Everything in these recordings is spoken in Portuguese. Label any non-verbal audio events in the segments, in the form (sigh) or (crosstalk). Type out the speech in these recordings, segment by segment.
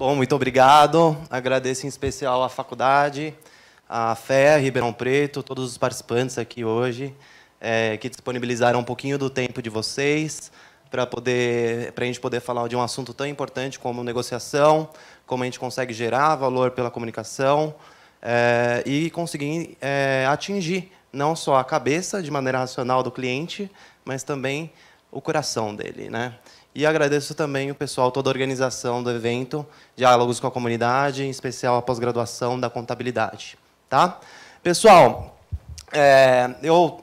Bom, muito obrigado. Agradeço em especial à faculdade, à FEA, Ribeirão Preto, todos os participantes aqui hoje, é, que disponibilizaram um pouquinho do tempo de vocês para poder para a gente poder falar de um assunto tão importante como negociação, como a gente consegue gerar valor pela comunicação é, e conseguir é, atingir não só a cabeça de maneira racional do cliente, mas também o coração dele, né? E agradeço também o pessoal, toda a organização do evento, diálogos com a comunidade, em especial a pós-graduação da contabilidade. Tá? Pessoal, é, eu,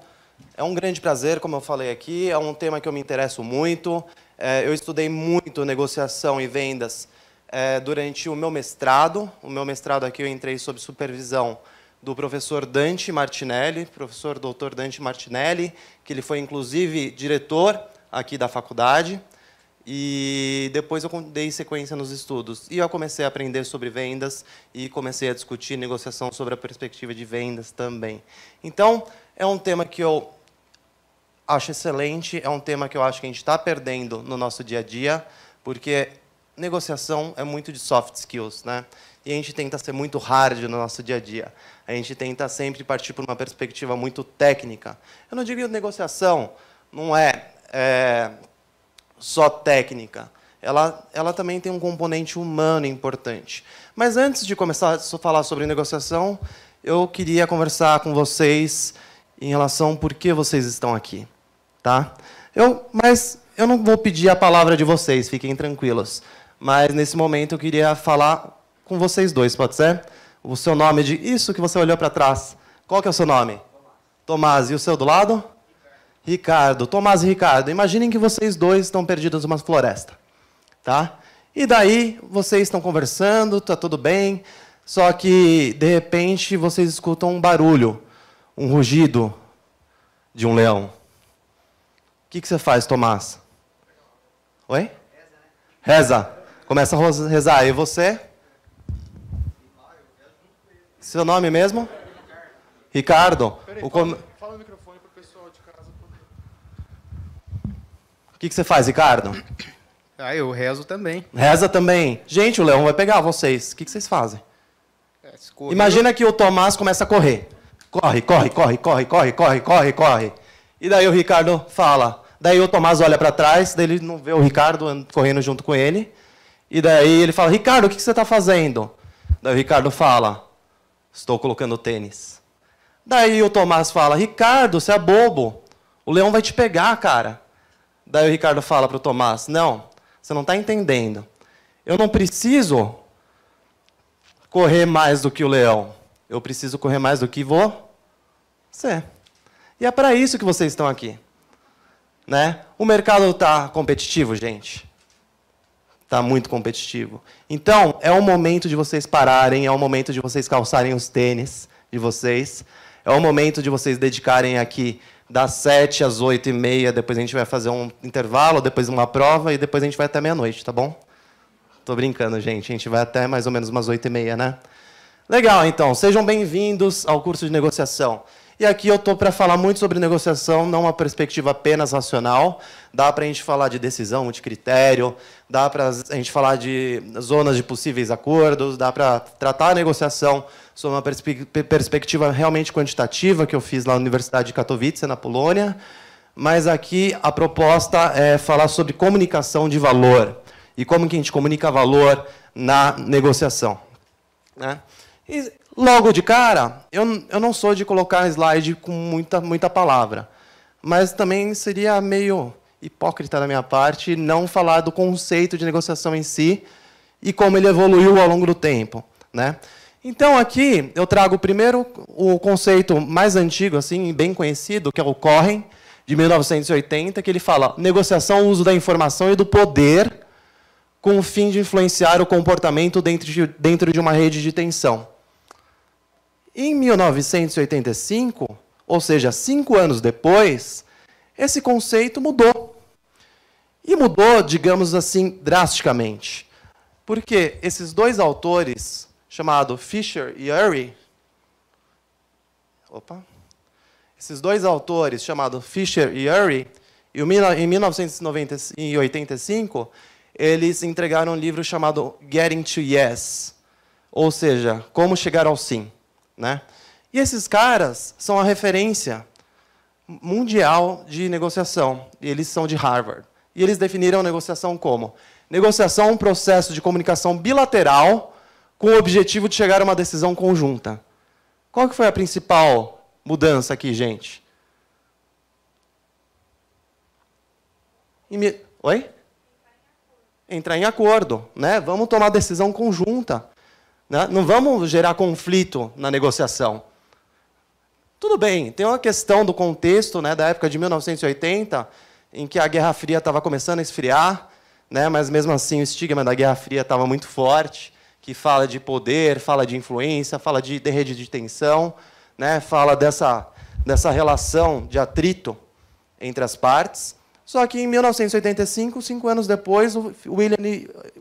é um grande prazer, como eu falei aqui, é um tema que eu me interesso muito. É, eu estudei muito negociação e vendas é, durante o meu mestrado. O meu mestrado aqui eu entrei sob supervisão do professor Dante Martinelli, professor doutor Dante Martinelli, que ele foi inclusive diretor aqui da faculdade. E depois eu dei sequência nos estudos. E eu comecei a aprender sobre vendas e comecei a discutir negociação sobre a perspectiva de vendas também. Então, é um tema que eu acho excelente, é um tema que eu acho que a gente está perdendo no nosso dia a dia, porque negociação é muito de soft skills, né? E a gente tenta ser muito hard no nosso dia a dia. A gente tenta sempre partir por uma perspectiva muito técnica. Eu não digo negociação, não é, é só técnica. Ela, ela também tem um componente humano importante. Mas antes de começar a falar sobre negociação, eu queria conversar com vocês em relação por que vocês estão aqui, tá? Eu, mas eu não vou pedir a palavra de vocês, fiquem tranquilos. Mas nesse momento eu queria falar com vocês dois, pode ser? O seu nome de isso que você olhou para trás. Qual que é o seu nome? Tomás. Tomás. E o seu do lado? Ricardo, Tomás e Ricardo, imaginem que vocês dois estão perdidos numa floresta, tá? E daí vocês estão conversando, tá tudo bem, só que de repente vocês escutam um barulho, um rugido de um leão. O que, que você faz, Tomás? Oi? Reza. Começa a rezar. E você? Seu nome mesmo? Ricardo. O com... O que, que você faz, Ricardo? Ah, eu rezo também. Reza também. Gente, o leão vai pegar vocês. O que, que vocês fazem? É, Imagina que o Tomás começa a correr. Corre, corre, corre, corre, corre, corre, corre, corre. E daí o Ricardo fala. Daí o Tomás olha para trás, daí ele não vê o Ricardo correndo junto com ele. E daí ele fala: Ricardo, o que, que você está fazendo? Daí o Ricardo fala: Estou colocando tênis. Daí o Tomás fala: Ricardo, você é bobo. O leão vai te pegar, cara. Daí o Ricardo fala para o Tomás: Não, você não está entendendo. Eu não preciso correr mais do que o leão. Eu preciso correr mais do que você. E é para isso que vocês estão aqui. Né? O mercado está competitivo, gente. Está muito competitivo. Então, é o momento de vocês pararem, é o momento de vocês calçarem os tênis de vocês, é o momento de vocês dedicarem aqui das 7 às 8 e meia, depois a gente vai fazer um intervalo, depois uma prova e depois a gente vai até meia-noite, tá bom? Tô brincando, gente. A gente vai até mais ou menos umas 8 e meia, né? Legal, então. Sejam bem-vindos ao curso de negociação. E aqui eu estou para falar muito sobre negociação, não uma perspectiva apenas racional. Dá para a gente falar de decisão de critério, dá para a gente falar de zonas de possíveis acordos, dá para tratar a negociação Sou uma perspectiva realmente quantitativa que eu fiz lá na Universidade de Katowice, na Polônia. Mas aqui a proposta é falar sobre comunicação de valor e como que a gente comunica valor na negociação. Né? E logo de cara, eu, eu não sou de colocar slide com muita, muita palavra, mas também seria meio hipócrita da minha parte não falar do conceito de negociação em si e como ele evoluiu ao longo do tempo. Né? Então aqui eu trago primeiro o conceito mais antigo, assim, bem conhecido, que é o Corren, de 1980, que ele fala negociação, uso da informação e do poder com o fim de influenciar o comportamento dentro de, dentro de uma rede de tensão. Em 1985, ou seja, cinco anos depois, esse conceito mudou. E mudou, digamos assim, drasticamente. Porque esses dois autores chamado Fisher e Urey. Opa. Esses dois autores, chamados Fisher e Urey, em 1985, eles entregaram um livro chamado Getting to Yes, ou seja, Como Chegar ao Sim. Né? E esses caras são a referência mundial de negociação. Eles são de Harvard. E eles definiram negociação como negociação é um processo de comunicação bilateral com o objetivo de chegar a uma decisão conjunta. Qual que foi a principal mudança aqui, gente? Oi? Entrar em acordo, né? Vamos tomar decisão conjunta. Né? Não vamos gerar conflito na negociação. Tudo bem, tem uma questão do contexto né, da época de 1980, em que a Guerra Fria estava começando a esfriar, né, mas mesmo assim o estigma da Guerra Fria estava muito forte que fala de poder, fala de influência, fala de, de rede de tensão, né? fala dessa, dessa relação de atrito entre as partes. Só que em 1985, cinco anos depois, o William,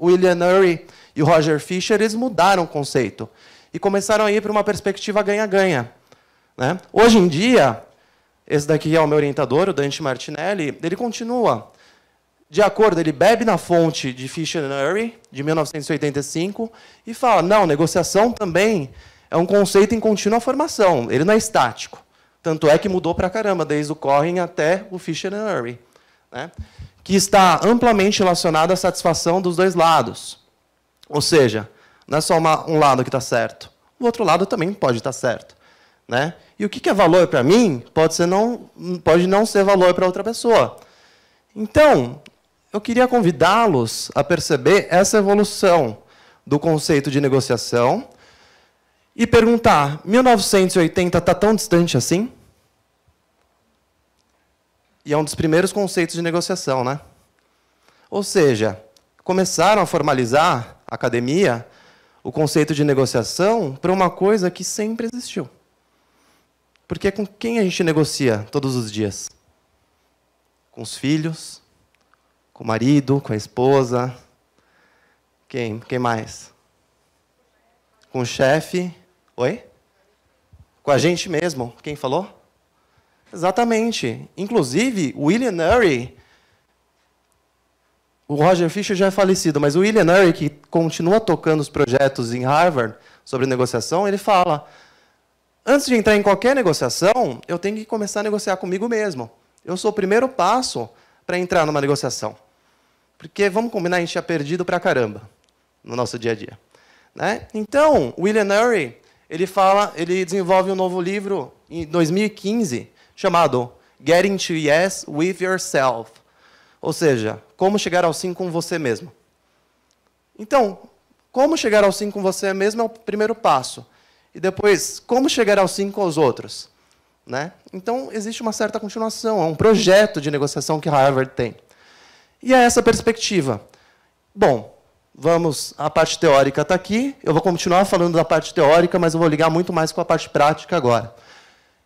William Urey e o Roger Fisher eles mudaram o conceito e começaram a ir para uma perspectiva ganha-ganha. Né? Hoje em dia, esse daqui é o meu orientador, o Dante Martinelli, ele continua de acordo, ele bebe na fonte de Fisher and Urry, de 1985, e fala, não, negociação também é um conceito em contínua formação, ele não é estático. Tanto é que mudou para caramba, desde o Corrin até o Fisher and Urry, né? que está amplamente relacionado à satisfação dos dois lados. Ou seja, não é só uma, um lado que está certo, o outro lado também pode estar tá certo. Né? E o que é valor para mim pode, ser não, pode não ser valor para outra pessoa. Então, eu queria convidá-los a perceber essa evolução do conceito de negociação e perguntar: 1980 está tão distante assim? E é um dos primeiros conceitos de negociação, né? Ou seja, começaram a formalizar a academia o conceito de negociação para uma coisa que sempre existiu. Porque é com quem a gente negocia todos os dias? Com os filhos, com o marido, com a esposa. Quem? Quem mais? Com o chefe. Oi? Com a gente mesmo. Quem falou? Exatamente. Inclusive, o William Ury. o Roger Fisher já é falecido, mas o William Ury, que continua tocando os projetos em Harvard sobre negociação, ele fala: antes de entrar em qualquer negociação, eu tenho que começar a negociar comigo mesmo. Eu sou o primeiro passo para entrar numa negociação. Porque, vamos combinar, a gente é perdido pra caramba no nosso dia a dia. Né? Então, William Ury, ele fala, ele desenvolve um novo livro em 2015 chamado Getting to Yes with Yourself, ou seja, como chegar ao sim com você mesmo. Então, como chegar ao sim com você mesmo é o primeiro passo, e depois como chegar ao sim com os outros, né? Então existe uma certa continuação, é um projeto de negociação que Harvard tem. E é essa perspectiva. Bom, vamos, a parte teórica está aqui, eu vou continuar falando da parte teórica, mas eu vou ligar muito mais com a parte prática agora.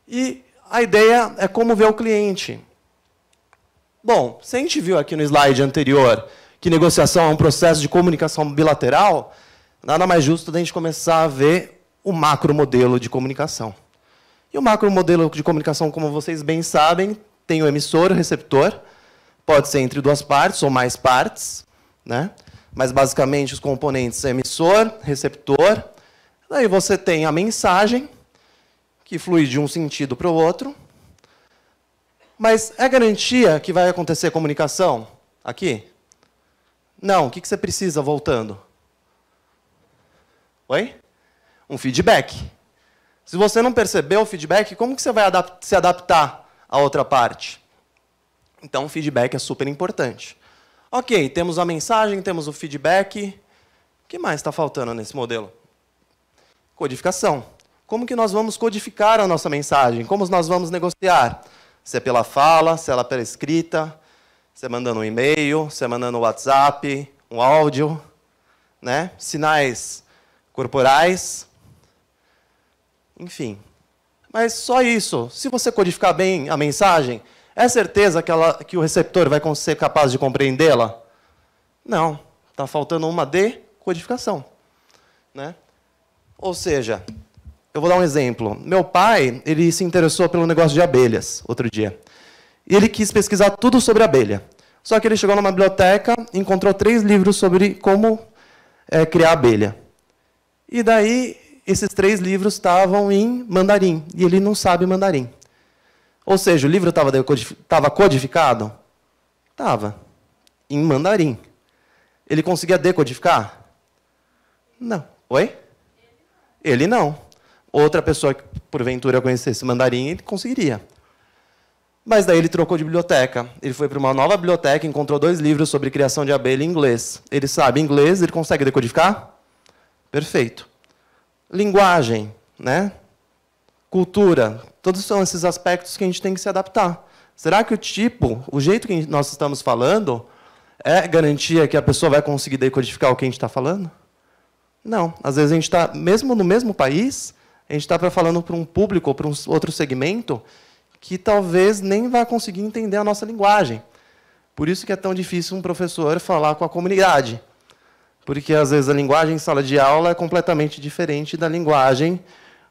E a ideia é como ver o cliente. Bom, se a gente viu aqui no slide anterior que negociação é um processo de comunicação bilateral, nada mais justo da gente começar a ver o macro modelo de comunicação. E o macro modelo de comunicação, como vocês bem sabem, tem o emissor, o receptor, Pode ser entre duas partes ou mais partes, né? mas basicamente os componentes é emissor, receptor. Daí você tem a mensagem, que flui de um sentido para o outro. Mas é garantia que vai acontecer comunicação aqui? Não. O que você precisa voltando? Oi? Um feedback. Se você não percebeu o feedback, como que você vai se adaptar à outra parte? Então, o feedback é super importante. Ok, temos a mensagem, temos o feedback. O que mais está faltando nesse modelo? Codificação. Como que nós vamos codificar a nossa mensagem? Como nós vamos negociar? Se é pela fala, se é pela escrita, se é mandando um e-mail, se é mandando um WhatsApp, um áudio, né? sinais corporais, enfim. Mas só isso. Se você codificar bem a mensagem, é certeza que, ela, que o receptor vai ser capaz de compreendê-la? Não. Está faltando uma decodificação. Né? Ou seja, eu vou dar um exemplo. Meu pai, ele se interessou pelo negócio de abelhas outro dia. E ele quis pesquisar tudo sobre abelha. Só que ele chegou numa biblioteca, encontrou três livros sobre como é, criar abelha. E daí, esses três livros estavam em mandarim, e ele não sabe mandarim. Ou seja, o livro estava codificado? Estava. Em mandarim. Ele conseguia decodificar? Não. Oi? Ele não. Outra pessoa que, porventura, conhecesse mandarim, ele conseguiria. Mas daí ele trocou de biblioteca. Ele foi para uma nova biblioteca, encontrou dois livros sobre criação de abelha em inglês. Ele sabe inglês, ele consegue decodificar? Perfeito. Linguagem, né? cultura, todos são esses aspectos que a gente tem que se adaptar. Será que o tipo, o jeito que nós estamos falando, é garantia que a pessoa vai conseguir decodificar o que a gente está falando? Não. Às vezes a gente está, mesmo no mesmo país, a gente está falando para um público ou para um outro segmento que talvez nem vai conseguir entender a nossa linguagem. Por isso que é tão difícil um professor falar com a comunidade. Porque às vezes a linguagem em sala de aula é completamente diferente da linguagem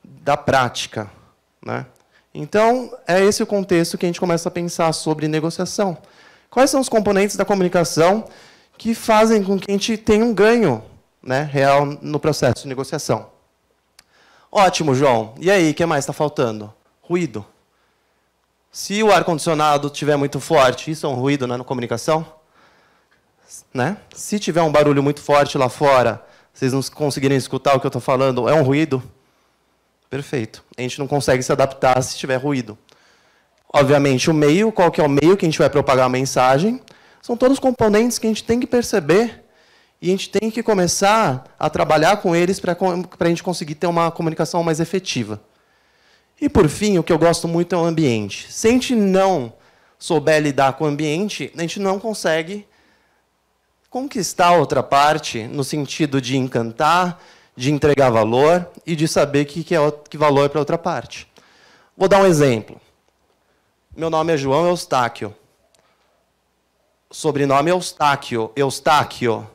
da prática. Né? Então, é esse o contexto que a gente começa a pensar sobre negociação. Quais são os componentes da comunicação que fazem com que a gente tenha um ganho né, real no processo de negociação? Ótimo, João. E aí, o que mais está faltando? Ruído. Se o ar-condicionado estiver muito forte, isso é um ruído né, na comunicação? Né? Se tiver um barulho muito forte lá fora, vocês não conseguirem escutar o que eu estou falando, é um ruído? Perfeito. A gente não consegue se adaptar se tiver ruído. Obviamente, o meio, qual que é o meio que a gente vai propagar a mensagem, são todos componentes que a gente tem que perceber e a gente tem que começar a trabalhar com eles para a gente conseguir ter uma comunicação mais efetiva. E, por fim, o que eu gosto muito é o ambiente. Se a gente não souber lidar com o ambiente, a gente não consegue conquistar outra parte no sentido de encantar, de entregar valor e de saber que, que, é, que valor é para outra parte. Vou dar um exemplo. Meu nome é João Eustáquio. Sobrenome é Eustáquio. Eustáquio.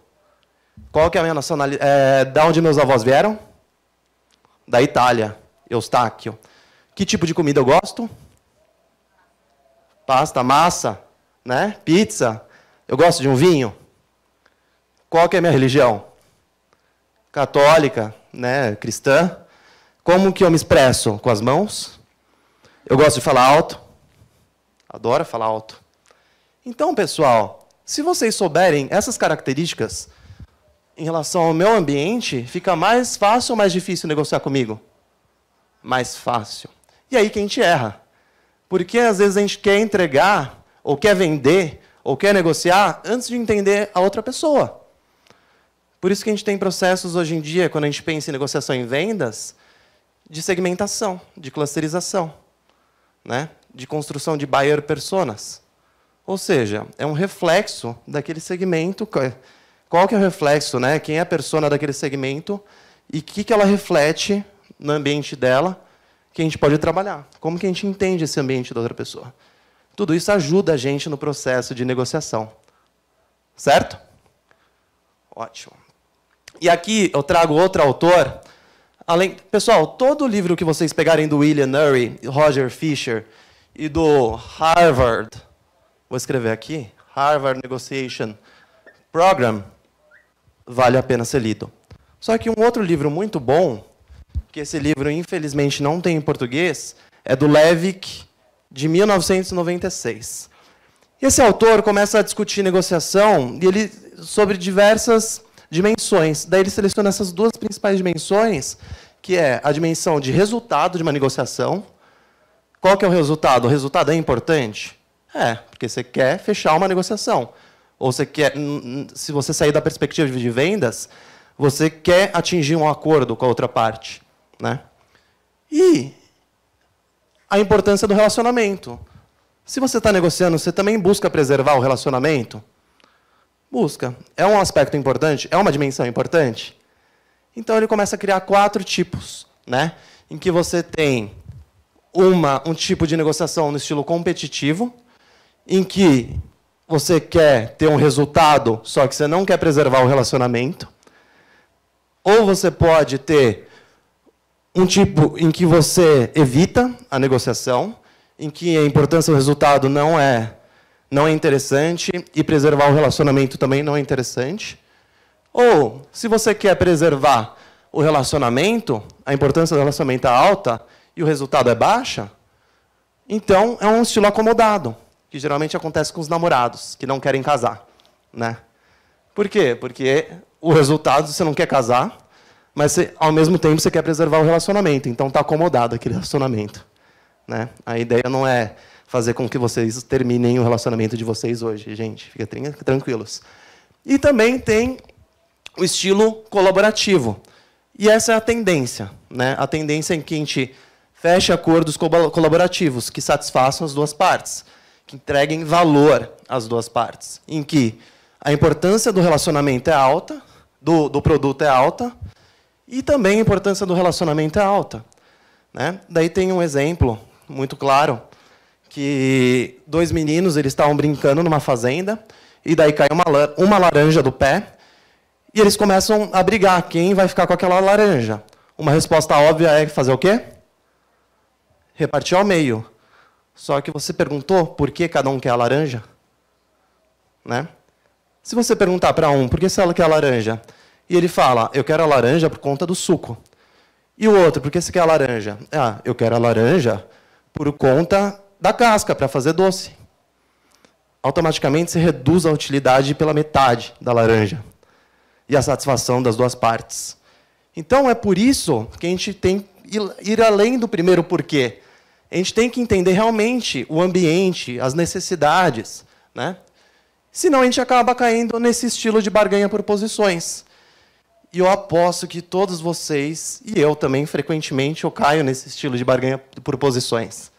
Qual que é a minha nacionalidade? É, da onde meus avós vieram? Da Itália. Eustáquio. Que tipo de comida eu gosto? Pasta, massa, né? Pizza. Eu gosto de um vinho. Qual que é a minha religião? católica, né, cristã, como que eu me expresso? Com as mãos. Eu gosto de falar alto. Adoro falar alto. Então, pessoal, se vocês souberem essas características em relação ao meu ambiente, fica mais fácil ou mais difícil negociar comigo? Mais fácil. E aí que a gente erra. Porque às vezes a gente quer entregar, ou quer vender, ou quer negociar antes de entender a outra pessoa. Por isso que a gente tem processos hoje em dia, quando a gente pensa em negociação em vendas, de segmentação, de clusterização, né? de construção de buyer personas. Ou seja, é um reflexo daquele segmento. Qual é, que é o reflexo? Né? Quem é a persona daquele segmento e o que, que ela reflete no ambiente dela que a gente pode trabalhar. Como que a gente entende esse ambiente da outra pessoa. Tudo isso ajuda a gente no processo de negociação. Certo? Ótimo. E aqui eu trago outro autor. Além, pessoal, todo livro que vocês pegarem do William Murray, Roger Fisher e do Harvard, vou escrever aqui, Harvard Negotiation Program, vale a pena ser lido. Só que um outro livro muito bom, que esse livro infelizmente não tem em português, é do Levick, de 1996. Esse autor começa a discutir negociação e ele sobre diversas dimensões. Daí ele seleciona essas duas principais dimensões, que é a dimensão de resultado de uma negociação. Qual que é o resultado? O resultado é importante? É, porque você quer fechar uma negociação. Ou você quer, se você sair da perspectiva de vendas, você quer atingir um acordo com a outra parte, né? E a importância do relacionamento. Se você está negociando, você também busca preservar o relacionamento? Busca. É um aspecto importante? É uma dimensão importante? Então ele começa a criar quatro tipos, né? Em que você tem uma, um tipo de negociação no estilo competitivo, em que você quer ter um resultado, só que você não quer preservar o relacionamento. Ou você pode ter um tipo em que você evita a negociação, em que a importância do resultado não é não é interessante e preservar o relacionamento também não é interessante. Ou, se você quer preservar o relacionamento, a importância do relacionamento é alta e o resultado é baixa, então é um estilo acomodado, que geralmente acontece com os namorados que não querem casar, né? Por quê? Porque o resultado você não quer casar, mas você, ao mesmo tempo você quer preservar o relacionamento, então está acomodado aquele relacionamento, né? A ideia não é fazer com que vocês terminem o relacionamento de vocês hoje, gente. Fica tranquilos. E também tem o estilo colaborativo. E essa é a tendência, né? A tendência em é que a gente feche acordos colaborativos que satisfaçam as duas partes, que entreguem valor às duas partes, em que a importância do relacionamento é alta, do, do produto é alta, e também a importância do relacionamento é alta. Né? Daí tem um exemplo muito claro que dois meninos eles estavam brincando numa fazenda e daí cai uma, uma laranja do pé e eles começam a brigar quem vai ficar com aquela laranja. Uma resposta óbvia é fazer o quê? Repartir ao meio. Só que você perguntou por que cada um quer a laranja, né? Se você perguntar para um por que você quer a laranja e ele fala eu quero a laranja por conta do suco e o outro por que você quer a laranja? Ah, eu quero a laranja por conta da casca para fazer doce. Automaticamente se reduz a utilidade pela metade da laranja e a satisfação das duas partes. Então é por isso que a gente tem que ir além do primeiro porquê. A gente tem que entender realmente o ambiente, as necessidades, né? Senão a gente acaba caindo nesse estilo de barganha por posições. E eu aposto que todos vocês, e eu também frequentemente, eu caio nesse estilo de barganha por posições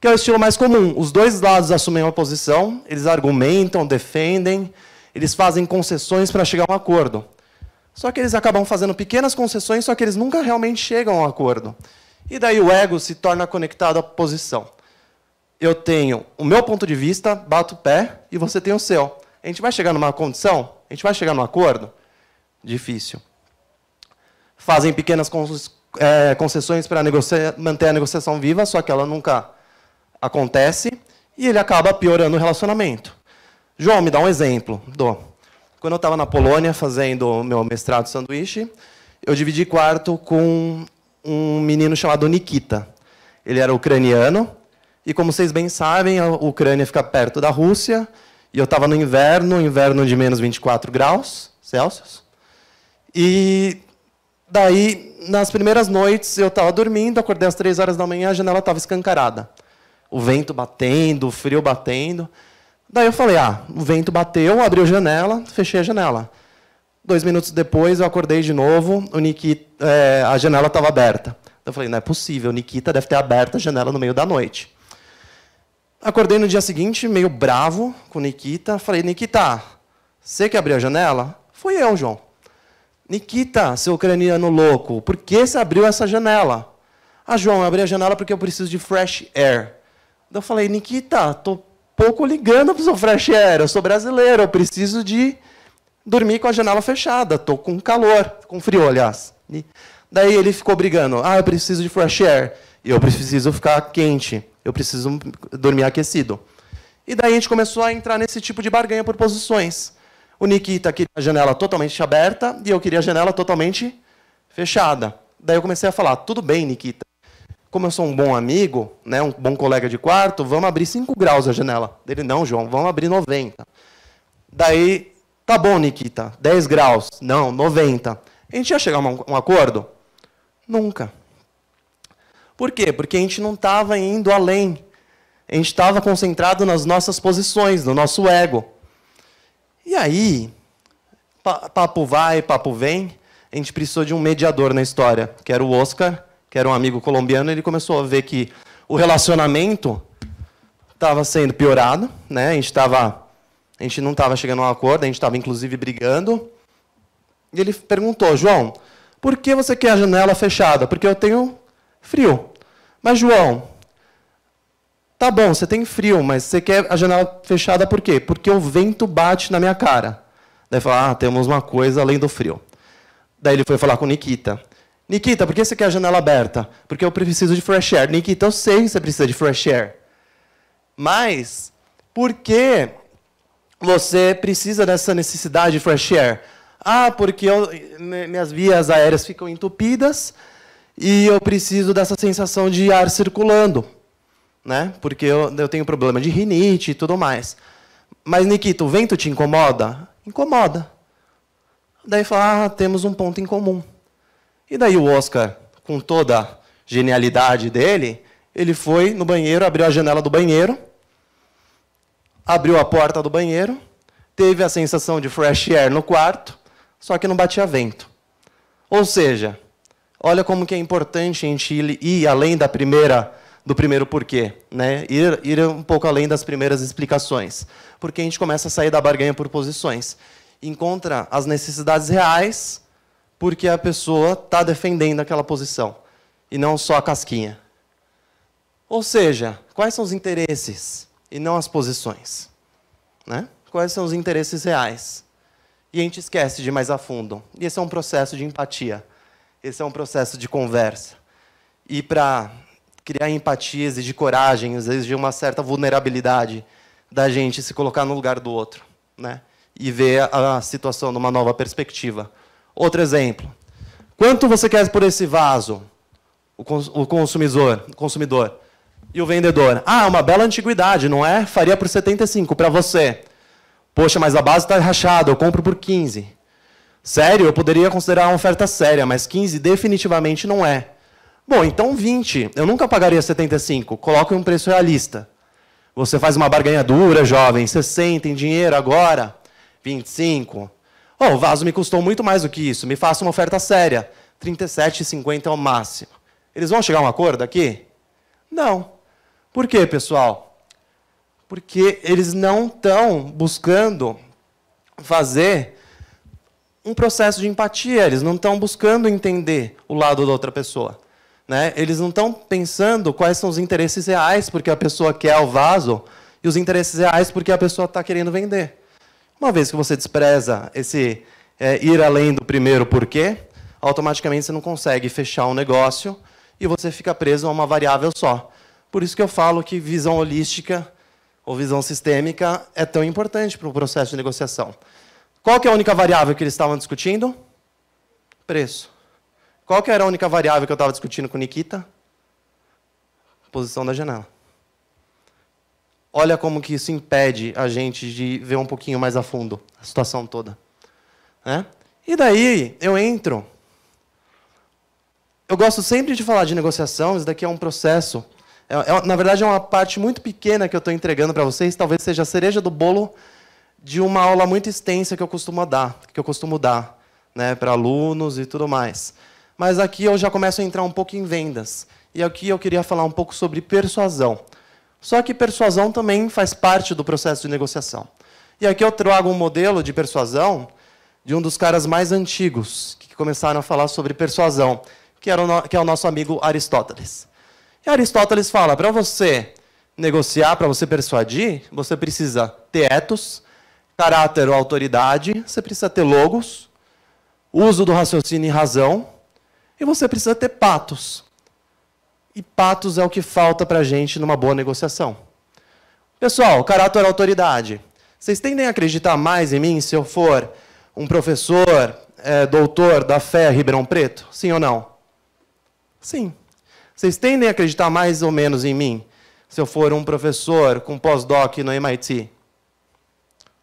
que é o estilo mais comum. Os dois lados assumem uma posição, eles argumentam, defendem, eles fazem concessões para chegar a um acordo. Só que eles acabam fazendo pequenas concessões, só que eles nunca realmente chegam a um acordo. E daí o ego se torna conectado à posição. Eu tenho o meu ponto de vista, bato o pé, e você tem o seu. A gente vai chegar numa condição? A gente vai chegar num acordo? Difícil. Fazem pequenas eh, concessões para manter a negociação viva, só que ela nunca acontece e ele acaba piorando o relacionamento. João, me dá um exemplo. Quando eu estava na Polônia fazendo meu mestrado de sanduíche, eu dividi quarto com um menino chamado Nikita. Ele era ucraniano e, como vocês bem sabem, a Ucrânia fica perto da Rússia e eu estava no inverno, inverno de menos 24 graus Celsius. E daí, nas primeiras noites, eu estava dormindo, acordei às 3 horas da manhã, a janela estava escancarada o vento batendo, o frio batendo. Daí eu falei, ah, o vento bateu, abriu a janela, fechei a janela. Dois minutos depois eu acordei de novo, o Nikita, é, a janela estava aberta. Eu falei, não é possível, Nikita deve ter aberto a janela no meio da noite. Acordei no dia seguinte, meio bravo com Nikita. Falei, Nikita, você que abriu a janela? Fui eu, João. Nikita, seu ucraniano louco, por que você abriu essa janela? Ah, João, eu abri a janela porque eu preciso de fresh air eu falei, Nikita, tô pouco ligando para o fresh air, eu sou brasileiro, eu preciso de dormir com a janela fechada, tô com calor, com frio, aliás. E daí ele ficou brigando, ah, eu preciso de fresh air, eu preciso ficar quente, eu preciso dormir aquecido. E daí a gente começou a entrar nesse tipo de barganha por posições. O Nikita queria a janela totalmente aberta e eu queria a janela totalmente fechada. Daí eu comecei a falar: tudo bem, Nikita, como eu sou um bom amigo, né, um bom colega de quarto, vamos abrir 5 graus a janela. Ele, não, João, vamos abrir 90. Daí, tá bom, Nikita, 10 graus. Não, 90. A gente ia chegar a um, acordo? Nunca. Por quê? Porque a gente não estava indo além. A gente estava concentrado nas nossas posições, no nosso ego. E aí, papo vai, papo vem, a gente precisou de um mediador na história, que era o Oscar que era um amigo colombiano, ele começou a ver que o relacionamento estava sendo piorado, né? A gente estava, a gente não estava chegando a um acordo, a gente estava inclusive brigando. E ele perguntou, João, por que você quer a janela fechada? Porque eu tenho frio. Mas João, tá bom, você tem frio, mas você quer a janela fechada por quê? Porque o vento bate na minha cara. Daí fala, ah, temos uma coisa além do frio. Daí ele foi falar com Nikita. Nikita, por que você quer a janela aberta? Porque eu preciso de fresh air. Nikita, eu sei que você precisa de fresh air. Mas, por que você precisa dessa necessidade de fresh air? Ah, porque eu, minhas vias aéreas ficam entupidas e eu preciso dessa sensação de ar circulando, né? Porque eu, eu tenho problema de rinite e tudo mais. Mas, Nikita, o vento te incomoda? Incomoda. Daí fala, ah, temos um ponto em comum. E daí o Oscar, com toda a genialidade dele, ele foi no banheiro, abriu a janela do banheiro, abriu a porta do banheiro, teve a sensação de fresh air no quarto, só que não batia vento. Ou seja, olha como que é importante a gente ir além da primeira do primeiro porquê, né? Ir, ir um pouco além das primeiras explicações, porque a gente começa a sair da barganha por posições, encontra as necessidades reais porque a pessoa está defendendo aquela posição e não só a casquinha. Ou seja, quais são os interesses e não as posições? Né? Quais são os interesses reais? E a gente esquece de ir mais a fundo. E esse é um processo de empatia. Esse é um processo de conversa. E para criar empatias e de coragem, às vezes de uma certa vulnerabilidade da gente se colocar no lugar do outro, né? E ver a situação numa nova perspectiva. Outro exemplo. Quanto você quer por esse vaso? O, o consumidor, consumidor. E o vendedor. Ah, uma bela antiguidade, não é? Faria por 75 para você. Poxa, mas a base está rachada, eu compro por 15. Sério, eu poderia considerar uma oferta séria, mas 15 definitivamente não é. Bom, então 20. Eu nunca pagaria 75. Coloque um preço realista. Você faz uma barganha dura, jovem. 60 em dinheiro agora. 25. Oh, o vaso me custou muito mais do que isso, me faça uma oferta séria. 37,50 é o máximo. Eles vão chegar a um acordo aqui? Não. Por quê, pessoal? Porque eles não estão buscando fazer um processo de empatia, eles não estão buscando entender o lado da outra pessoa. Né? Eles não estão pensando quais são os interesses reais porque a pessoa quer o vaso e os interesses reais porque a pessoa está querendo vender. Uma vez que você despreza esse é, ir além do primeiro porquê, automaticamente você não consegue fechar um negócio e você fica preso a uma variável só. Por isso que eu falo que visão holística ou visão sistêmica é tão importante para o processo de negociação. Qual que é a única variável que eles estavam discutindo? Preço. Qual que era a única variável que eu estava discutindo com Nikita? Posição da janela olha como que isso impede a gente de ver um pouquinho mais a fundo a situação toda. Né? E daí eu entro. Eu gosto sempre de falar de negociação, isso daqui é um processo. É, é, na verdade, é uma parte muito pequena que eu estou entregando para vocês, talvez seja a cereja do bolo de uma aula muito extensa que eu costumo dar, que eu costumo dar né, para alunos e tudo mais. Mas aqui eu já começo a entrar um pouco em vendas. E aqui eu queria falar um pouco sobre persuasão. Só que persuasão também faz parte do processo de negociação. E aqui eu trago um modelo de persuasão de um dos caras mais antigos que começaram a falar sobre persuasão, que, era o que é o nosso amigo Aristóteles. E Aristóteles fala: para você negociar, para você persuadir, você precisa ter etos, caráter ou autoridade, você precisa ter logos, uso do raciocínio e razão, e você precisa ter patos, e patos é o que falta para a gente numa boa negociação. Pessoal, caráter autoridade. Vocês tendem a acreditar mais em mim se eu for um professor, é, doutor da fé Ribeirão Preto? Sim ou não? Sim. Vocês tendem a acreditar mais ou menos em mim se eu for um professor com pós-doc no MIT?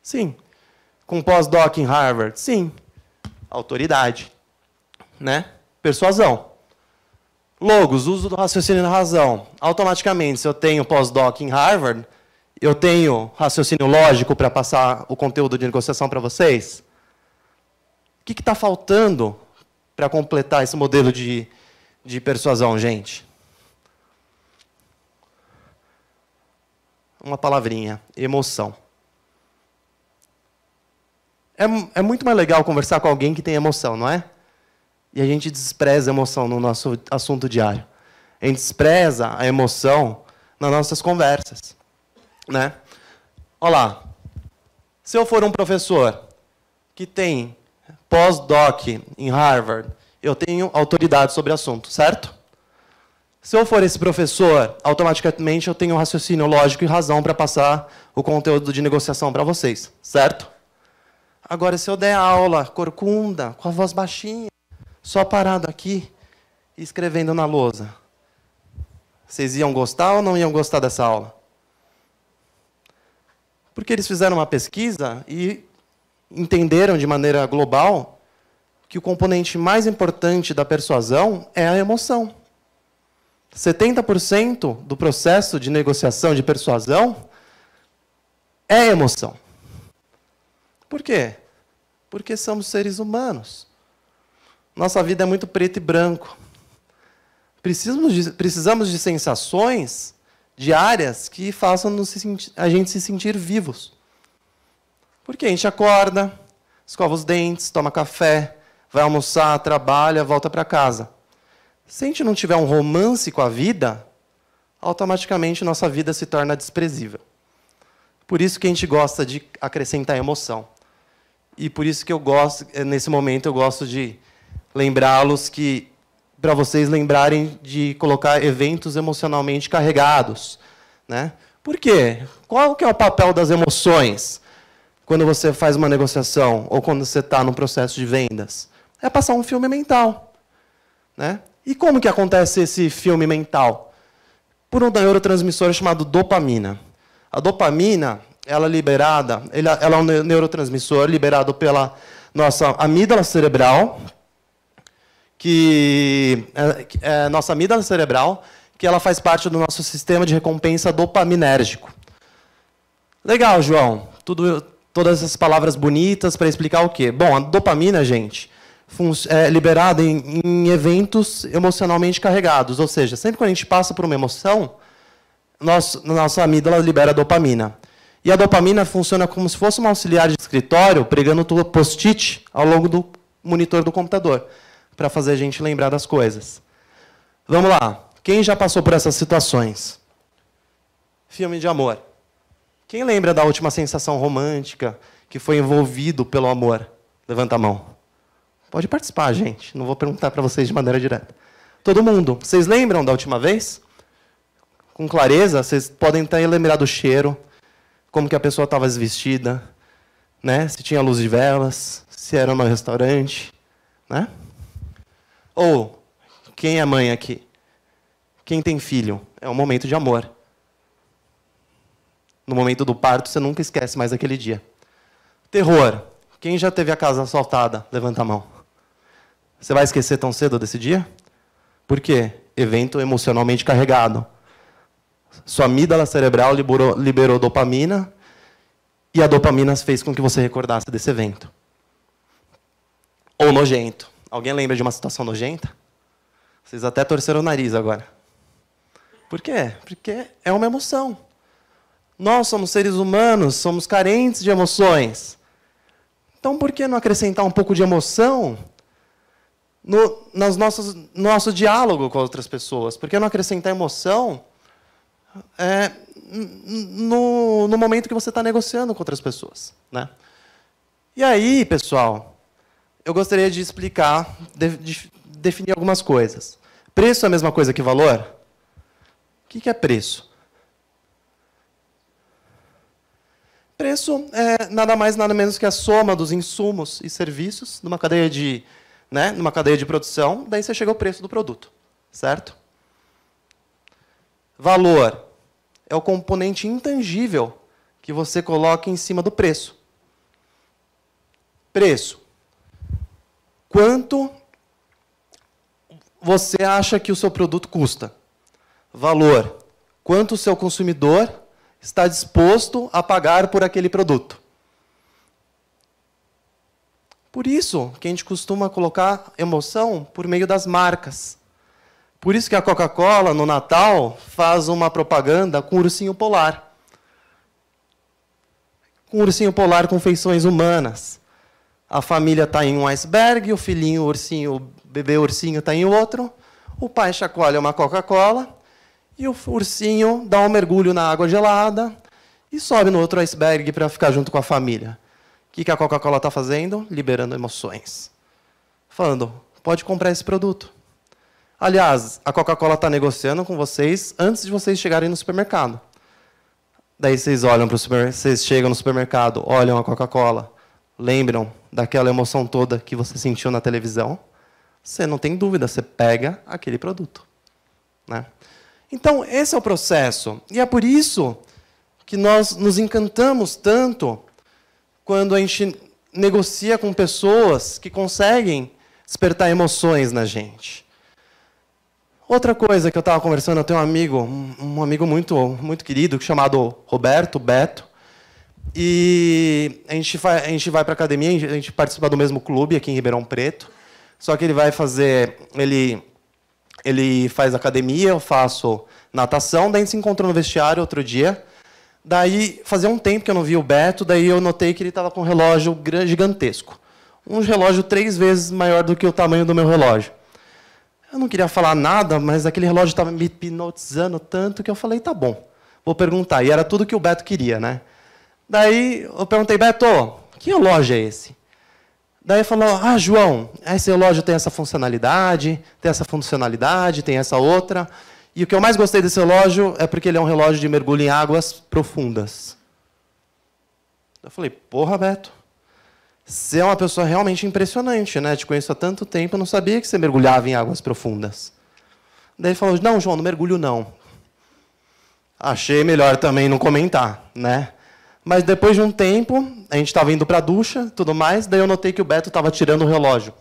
Sim. Com pós-doc em Harvard? Sim. Autoridade. Né? Persuasão. Logos, uso do raciocínio da razão. Automaticamente, se eu tenho pós-doc em Harvard, eu tenho raciocínio lógico para passar o conteúdo de negociação para vocês? O que está faltando para completar esse modelo de, de persuasão, gente? Uma palavrinha: emoção. É, é muito mais legal conversar com alguém que tem emoção, não é? e a gente despreza a emoção no nosso assunto diário. A gente despreza a emoção nas nossas conversas. Né? Olha lá. Se eu for um professor que tem pós-doc em Harvard, eu tenho autoridade sobre o assunto, certo? Se eu for esse professor, automaticamente eu tenho raciocínio lógico e razão para passar o conteúdo de negociação para vocês, certo? Agora, se eu der aula corcunda, com a voz baixinha, só parado aqui escrevendo na lousa. Vocês iam gostar ou não iam gostar dessa aula? Porque eles fizeram uma pesquisa e entenderam de maneira global que o componente mais importante da persuasão é a emoção. 70% do processo de negociação de persuasão é emoção. Por quê? Porque somos seres humanos. Nossa vida é muito preto e branco. Precisamos de, precisamos de sensações diárias que façam a gente se sentir vivos. Porque a gente acorda, escova os dentes, toma café, vai almoçar, trabalha, volta para casa. Se a gente não tiver um romance com a vida, automaticamente nossa vida se torna desprezível. Por isso que a gente gosta de acrescentar emoção. E por isso que eu gosto, eh, nesse momento, eu gosto de lembrá-los que para vocês lembrarem de colocar eventos emocionalmente carregados, né? Por quê? Qual que é o papel das emoções quando você faz uma negociação ou quando você está num processo de vendas? É passar um filme mental, né? E como que acontece esse filme mental? Por um neurotransmissor chamado dopamina. A dopamina, ela é liberada, ela é um neurotransmissor liberado pela nossa amígdala cerebral, que é a é, nossa amígdala cerebral, que ela faz parte do nosso sistema de recompensa dopaminérgico. Legal, João. Tudo, todas essas palavras bonitas para explicar o quê? Bom, a dopamina, gente, é liberada em, em eventos emocionalmente carregados. Ou seja, sempre quando a gente passa por uma emoção, nosso, nossa amígdala libera dopamina. E a dopamina funciona como se fosse um auxiliar de escritório pregando post-it ao longo do monitor do computador para fazer a gente lembrar das coisas. Vamos lá. Quem já passou por essas situações? Filme de amor. Quem lembra da última sensação romântica que foi envolvido pelo amor? Levanta a mão. Pode participar, gente. Não vou perguntar para vocês de maneira direta. Todo mundo, vocês lembram da última vez? Com clareza, vocês podem até lembrar do cheiro, como que a pessoa estava vestida, né? Se tinha luz de velas, se era no restaurante, né? Ou, quem é mãe aqui? Quem tem filho? É um momento de amor. No momento do parto, você nunca esquece mais aquele dia. Terror. Quem já teve a casa assaltada? Levanta a mão. Você vai esquecer tão cedo desse dia? Por quê? Evento emocionalmente carregado. Sua amígdala cerebral liberou, liberou dopamina e a dopamina fez com que você recordasse desse evento. Ou nojento. Alguém lembra de uma situação nojenta? Vocês até torceram o nariz agora. Por quê? Porque é uma emoção. Nós somos seres humanos, somos carentes de emoções. Então, por que não acrescentar um pouco de emoção no nas nossas, nosso diálogo com outras pessoas? Por que não acrescentar emoção é, no, no momento que você está negociando com outras pessoas? Né? E aí, pessoal, eu gostaria de explicar, de, de definir algumas coisas. Preço é a mesma coisa que valor? O que, que é preço? Preço é nada mais nada menos que a soma dos insumos e serviços numa cadeia de, né, numa cadeia de produção, daí você chega ao preço do produto, certo? Valor é o componente intangível que você coloca em cima do preço. Preço quanto você acha que o seu produto custa. Valor. Quanto o seu consumidor está disposto a pagar por aquele produto. Por isso que a gente costuma colocar emoção por meio das marcas. Por isso que a Coca-Cola, no Natal, faz uma propaganda com ursinho polar. Com ursinho polar com feições humanas. A família está em um iceberg, o filhinho o ursinho, o bebê ursinho está em outro, o pai chacoalha uma Coca-Cola e o ursinho dá um mergulho na água gelada e sobe no outro iceberg para ficar junto com a família. O que a Coca-Cola está fazendo? Liberando emoções. Falando, pode comprar esse produto. Aliás, a Coca-Cola está negociando com vocês antes de vocês chegarem no supermercado. Daí vocês olham para o supermercado, vocês chegam no supermercado, olham a Coca-Cola, lembram daquela emoção toda que você sentiu na televisão, você não tem dúvida, você pega aquele produto. Né? Então, esse é o processo. E é por isso que nós nos encantamos tanto quando a gente negocia com pessoas que conseguem despertar emoções na gente. Outra coisa que eu estava conversando, eu tenho um amigo, um amigo muito, muito querido, chamado Roberto Beto, e a gente, vai, a gente vai para a academia, a gente participa do mesmo clube aqui em Ribeirão Preto. Só que ele vai fazer. Ele, ele faz academia, eu faço natação. Daí a gente se encontrou no vestiário outro dia. Daí fazia um tempo que eu não vi o Beto, daí eu notei que ele estava com um relógio gigantesco. Um relógio três vezes maior do que o tamanho do meu relógio. Eu não queria falar nada, mas aquele relógio estava me hipnotizando tanto que eu falei: tá bom, vou perguntar. E era tudo que o Beto queria, né? Daí eu perguntei, Beto, que relógio é esse? Daí falou, ah, João, esse relógio tem essa funcionalidade, tem essa funcionalidade, tem essa outra. E o que eu mais gostei desse relógio é porque ele é um relógio de mergulho em águas profundas. Eu falei, porra, Beto, você é uma pessoa realmente impressionante, né? Te conheço há tanto tempo, eu não sabia que você mergulhava em águas profundas. Daí ele falou, não, João, não mergulho não. Achei melhor também não comentar, né? Mas depois de um tempo, a gente estava indo para a ducha, tudo mais, daí eu notei que o Beto estava tirando o relógio.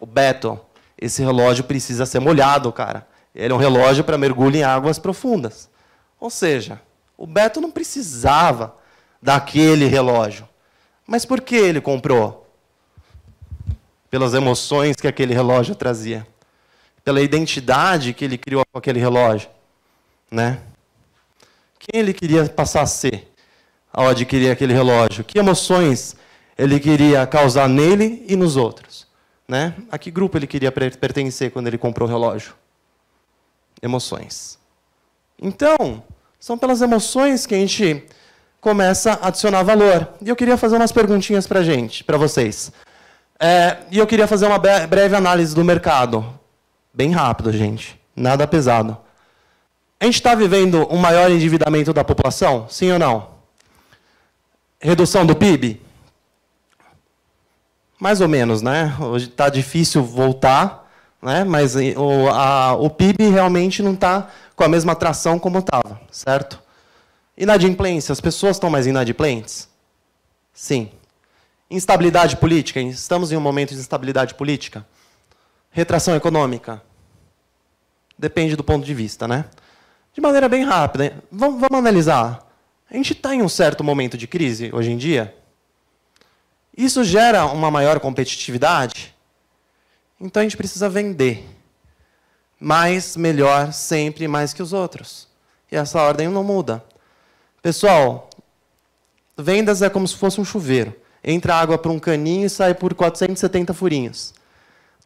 O Beto, esse relógio precisa ser molhado, cara. Ele é um relógio para mergulho em águas profundas. Ou seja, o Beto não precisava daquele relógio. Mas por que ele comprou? Pelas emoções que aquele relógio trazia, pela identidade que ele criou com aquele relógio, né? Quem ele queria passar a ser? ao adquirir aquele relógio? Que emoções ele queria causar nele e nos outros? Né? A que grupo ele queria pertencer quando ele comprou o relógio? Emoções. Então, são pelas emoções que a gente começa a adicionar valor. E eu queria fazer umas perguntinhas para gente, para vocês. É, e eu queria fazer uma breve análise do mercado. Bem rápido, gente. Nada pesado. A gente está vivendo um maior endividamento da população? Sim ou não? redução do PIB? Mais ou menos, né? Hoje está difícil voltar, né? mas o, a, o PIB realmente não está com a mesma atração como estava, certo? Inadimplência, as pessoas estão mais inadimplentes? Sim. Instabilidade política, estamos em um momento de instabilidade política? Retração econômica? Depende do ponto de vista, né? De maneira bem rápida, vamos, vamos analisar a gente está em um certo momento de crise hoje em dia. Isso gera uma maior competitividade. Então a gente precisa vender mais, melhor, sempre mais que os outros. E essa ordem não muda. Pessoal, vendas é como se fosse um chuveiro. Entra água por um caninho e sai por 470 furinhos.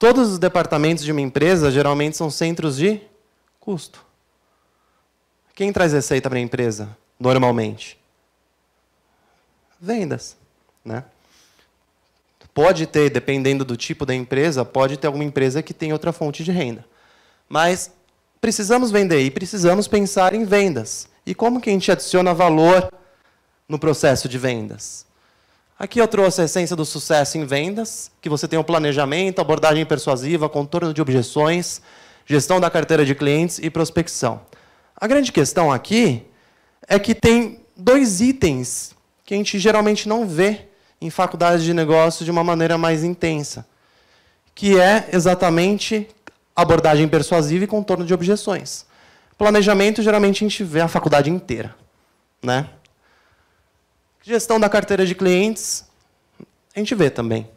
Todos os departamentos de uma empresa geralmente são centros de custo. Quem traz receita para a empresa? normalmente? Vendas, né? Pode ter, dependendo do tipo da empresa, pode ter alguma empresa que tem outra fonte de renda. Mas precisamos vender e precisamos pensar em vendas. E como que a gente adiciona valor no processo de vendas? Aqui eu trouxe a essência do sucesso em vendas, que você tem o um planejamento, abordagem persuasiva, contorno de objeções, gestão da carteira de clientes e prospecção. A grande questão aqui é que tem dois itens que a gente geralmente não vê em faculdades de negócio de uma maneira mais intensa, que é exatamente abordagem persuasiva e contorno de objeções. Planejamento, geralmente, a gente vê a faculdade inteira. Né? Gestão da carteira de clientes, a gente vê também.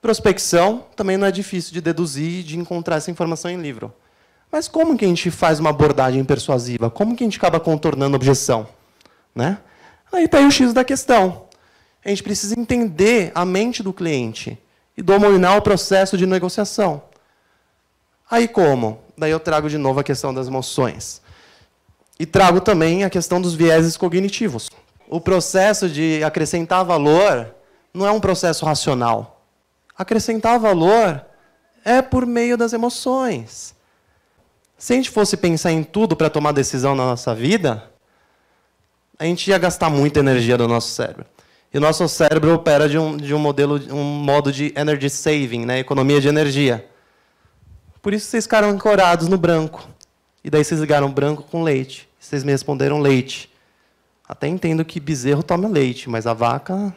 Prospecção, também não é difícil de deduzir e de encontrar essa informação em livro. Mas como que a gente faz uma abordagem persuasiva? Como que a gente acaba contornando a objeção? Né? Aí está aí o X da questão. A gente precisa entender a mente do cliente e dominar o processo de negociação. Aí como? Daí eu trago de novo a questão das emoções. E trago também a questão dos vieses cognitivos. O processo de acrescentar valor não é um processo racional. Acrescentar valor é por meio das emoções. Se a gente fosse pensar em tudo para tomar decisão na nossa vida, a gente ia gastar muita energia do nosso cérebro. E o nosso cérebro opera de um, de um modelo, um modo de energy saving, né? economia de energia. Por isso vocês ficaram ancorados no branco. E daí vocês ligaram branco com leite. Vocês me responderam leite. Até entendo que bezerro toma leite, mas a vaca,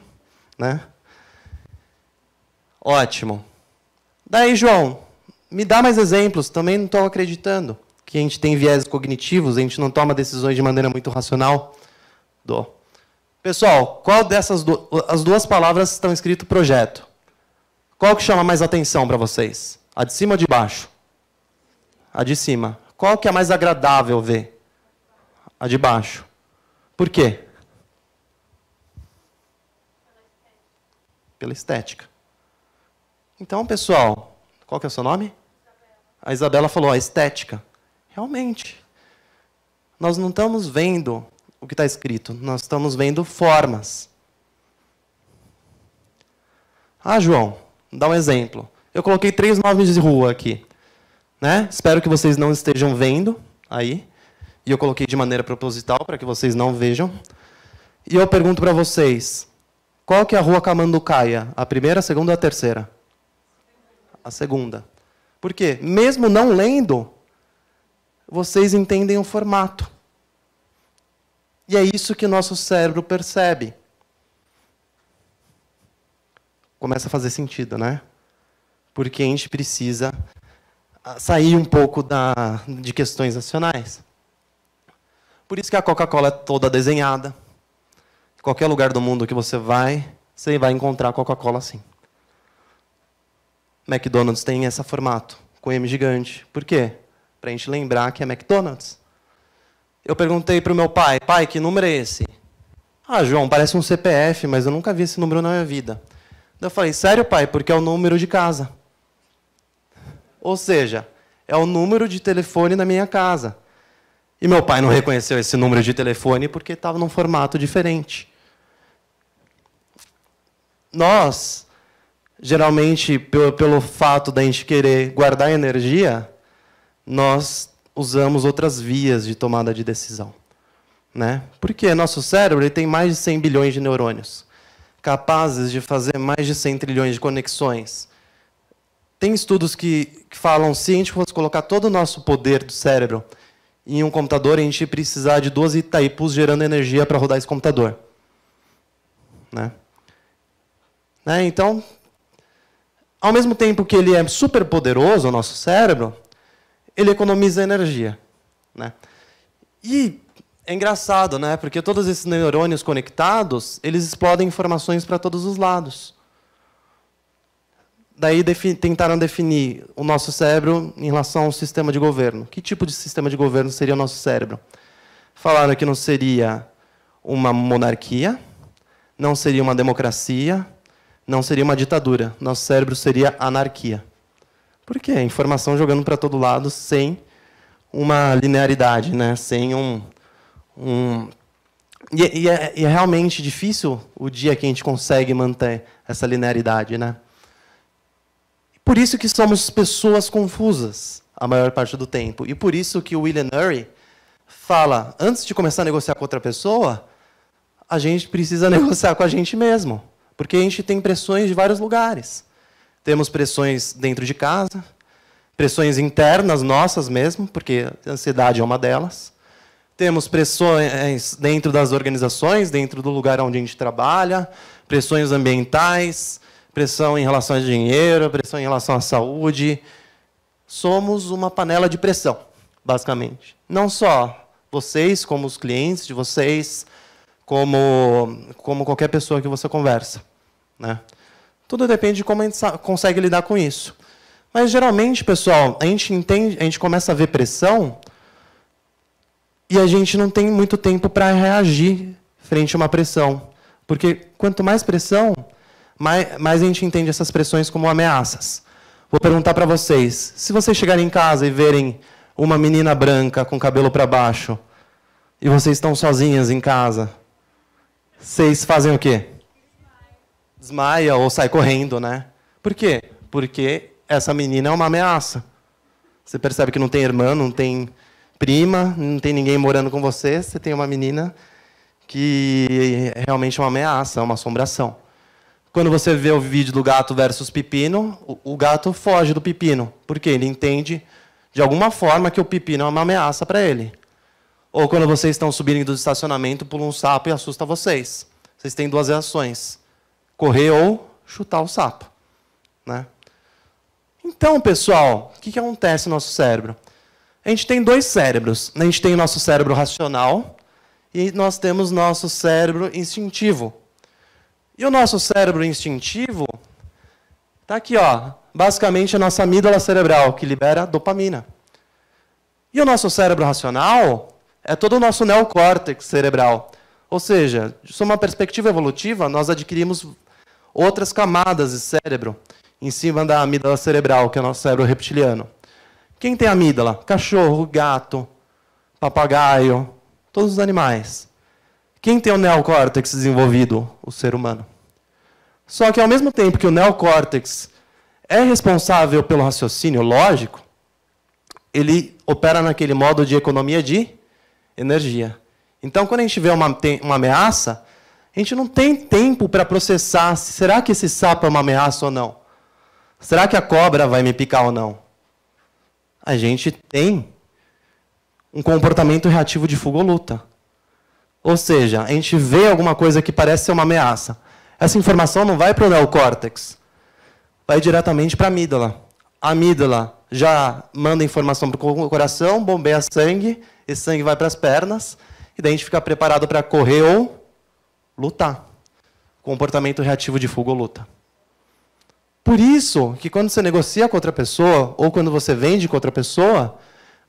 né? Ótimo. Daí, João, me dá mais exemplos, também não estou acreditando que a gente tem viés cognitivos, a gente não toma decisões de maneira muito racional. Dou. Pessoal, qual dessas as duas palavras estão escrito projeto? Qual que chama mais atenção para vocês? A de cima ou de baixo? A de cima. Qual que é mais agradável ver? A de baixo. Por quê? Pela estética. Então, pessoal, qual que é o seu nome? a Isabela falou, a estética. Realmente. Nós não estamos vendo o que está escrito, nós estamos vendo formas. Ah, João, dá um exemplo. Eu coloquei três nomes de rua aqui. Né? Espero que vocês não estejam vendo aí. E eu coloquei de maneira proposital para que vocês não vejam. E eu pergunto para vocês, qual que é a rua Camanducaia? A primeira, a segunda ou a terceira? A segunda. Porque, Mesmo não lendo, vocês entendem o formato. E é isso que nosso cérebro percebe. Começa a fazer sentido, né? Porque a gente precisa ah, sair um pouco da, de questões nacionais. Por isso que a Coca-Cola é toda desenhada. Qualquer lugar do mundo que você vai, você vai encontrar Coca-Cola assim. McDonald's tem esse formato, com M gigante. Por quê? Para a gente lembrar que é McDonald's. Eu perguntei para o meu pai, pai, que número é esse? Ah, João, parece um CPF, mas eu nunca vi esse número na minha vida. Eu falei, sério, pai, porque é o número de casa. Ou seja, é o número de telefone da minha casa. E meu pai não reconheceu esse número de telefone porque estava num formato diferente. Nós geralmente pelo, pelo fato da gente querer guardar energia, nós usamos outras vias de tomada de decisão. Né? Porque nosso cérebro ele tem mais de 100 bilhões de neurônios, capazes de fazer mais de 100 trilhões de conexões. Tem estudos que, que falam, se a gente fosse colocar todo o nosso poder do cérebro em um computador, a gente ia precisar de duas Itaipus gerando energia para rodar esse computador. Né? Né? Então, ao mesmo tempo que ele é super poderoso, o nosso cérebro, ele economiza energia. Né? E é engraçado, né? Porque todos esses neurônios conectados, eles explodem informações para todos os lados. Daí defi tentaram definir o nosso cérebro em relação ao sistema de governo. Que tipo de sistema de governo seria o nosso cérebro? Falaram que não seria uma monarquia, não seria uma democracia, não seria uma ditadura, nosso cérebro seria anarquia. Por quê? Informação jogando para todo lado sem uma linearidade, né? sem um. um... E, e, é, e, é, realmente difícil o dia que a gente consegue manter essa linearidade. Né? Por isso que somos pessoas confusas a maior parte do tempo. E por isso que o William Murray fala: antes de começar a negociar com outra pessoa, a gente precisa (laughs) negociar com a gente mesmo. Porque a gente tem pressões de vários lugares. Temos pressões dentro de casa, pressões internas nossas mesmo, porque a ansiedade é uma delas. Temos pressões dentro das organizações, dentro do lugar onde a gente trabalha, pressões ambientais, pressão em relação a dinheiro, pressão em relação à saúde. Somos uma panela de pressão, basicamente. Não só vocês, como os clientes de vocês, como, como qualquer pessoa que você conversa. Né? Tudo depende de como a gente consegue lidar com isso. Mas geralmente, pessoal, a gente entende, a gente começa a ver pressão e a gente não tem muito tempo para reagir frente a uma pressão. Porque quanto mais pressão, mais, mais a gente entende essas pressões como ameaças. Vou perguntar para vocês: se vocês chegarem em casa e verem uma menina branca com cabelo para baixo e vocês estão sozinhas em casa, vocês fazem o quê? Desmaia ou sai correndo, né? Por quê? Porque essa menina é uma ameaça. Você percebe que não tem irmã, não tem prima, não tem ninguém morando com você, você tem uma menina que realmente é uma ameaça, é uma assombração. Quando você vê o vídeo do gato versus pepino, o, o gato foge do pepino, porque ele entende de alguma forma que o pepino é uma ameaça para ele. Ou quando vocês estão subindo do estacionamento, pula um sapo e assusta vocês. Vocês têm duas reações: correr ou chutar o sapo. Né? Então, pessoal, o que, que acontece no nosso cérebro? A gente tem dois cérebros. A gente tem o nosso cérebro racional e nós temos nosso cérebro instintivo. E o nosso cérebro instintivo está aqui, ó, basicamente a nossa amígdala cerebral, que libera dopamina. E o nosso cérebro racional é todo o nosso neocórtex cerebral. Ou seja, de uma perspectiva evolutiva, nós adquirimos outras camadas de cérebro em cima da amígdala cerebral, que é o nosso cérebro reptiliano. Quem tem amígdala? Cachorro, gato, papagaio, todos os animais. Quem tem o neocórtex desenvolvido? O ser humano. Só que ao mesmo tempo que o neocórtex é responsável pelo raciocínio lógico, ele opera naquele modo de economia de energia. Então, quando a gente vê uma, uma ameaça, a gente não tem tempo para processar. Será que esse sapo é uma ameaça ou não? Será que a cobra vai me picar ou não? A gente tem um comportamento reativo de fuga ou luta. Ou seja, a gente vê alguma coisa que parece ser uma ameaça. Essa informação não vai para o neocórtex, vai diretamente para a amígdala. A amígdala já manda informação para o coração, bombeia sangue esse sangue vai para as pernas, e daí a gente fica preparado para correr ou lutar. Comportamento reativo de fuga ou luta. Por isso que quando você negocia com outra pessoa, ou quando você vende com outra pessoa,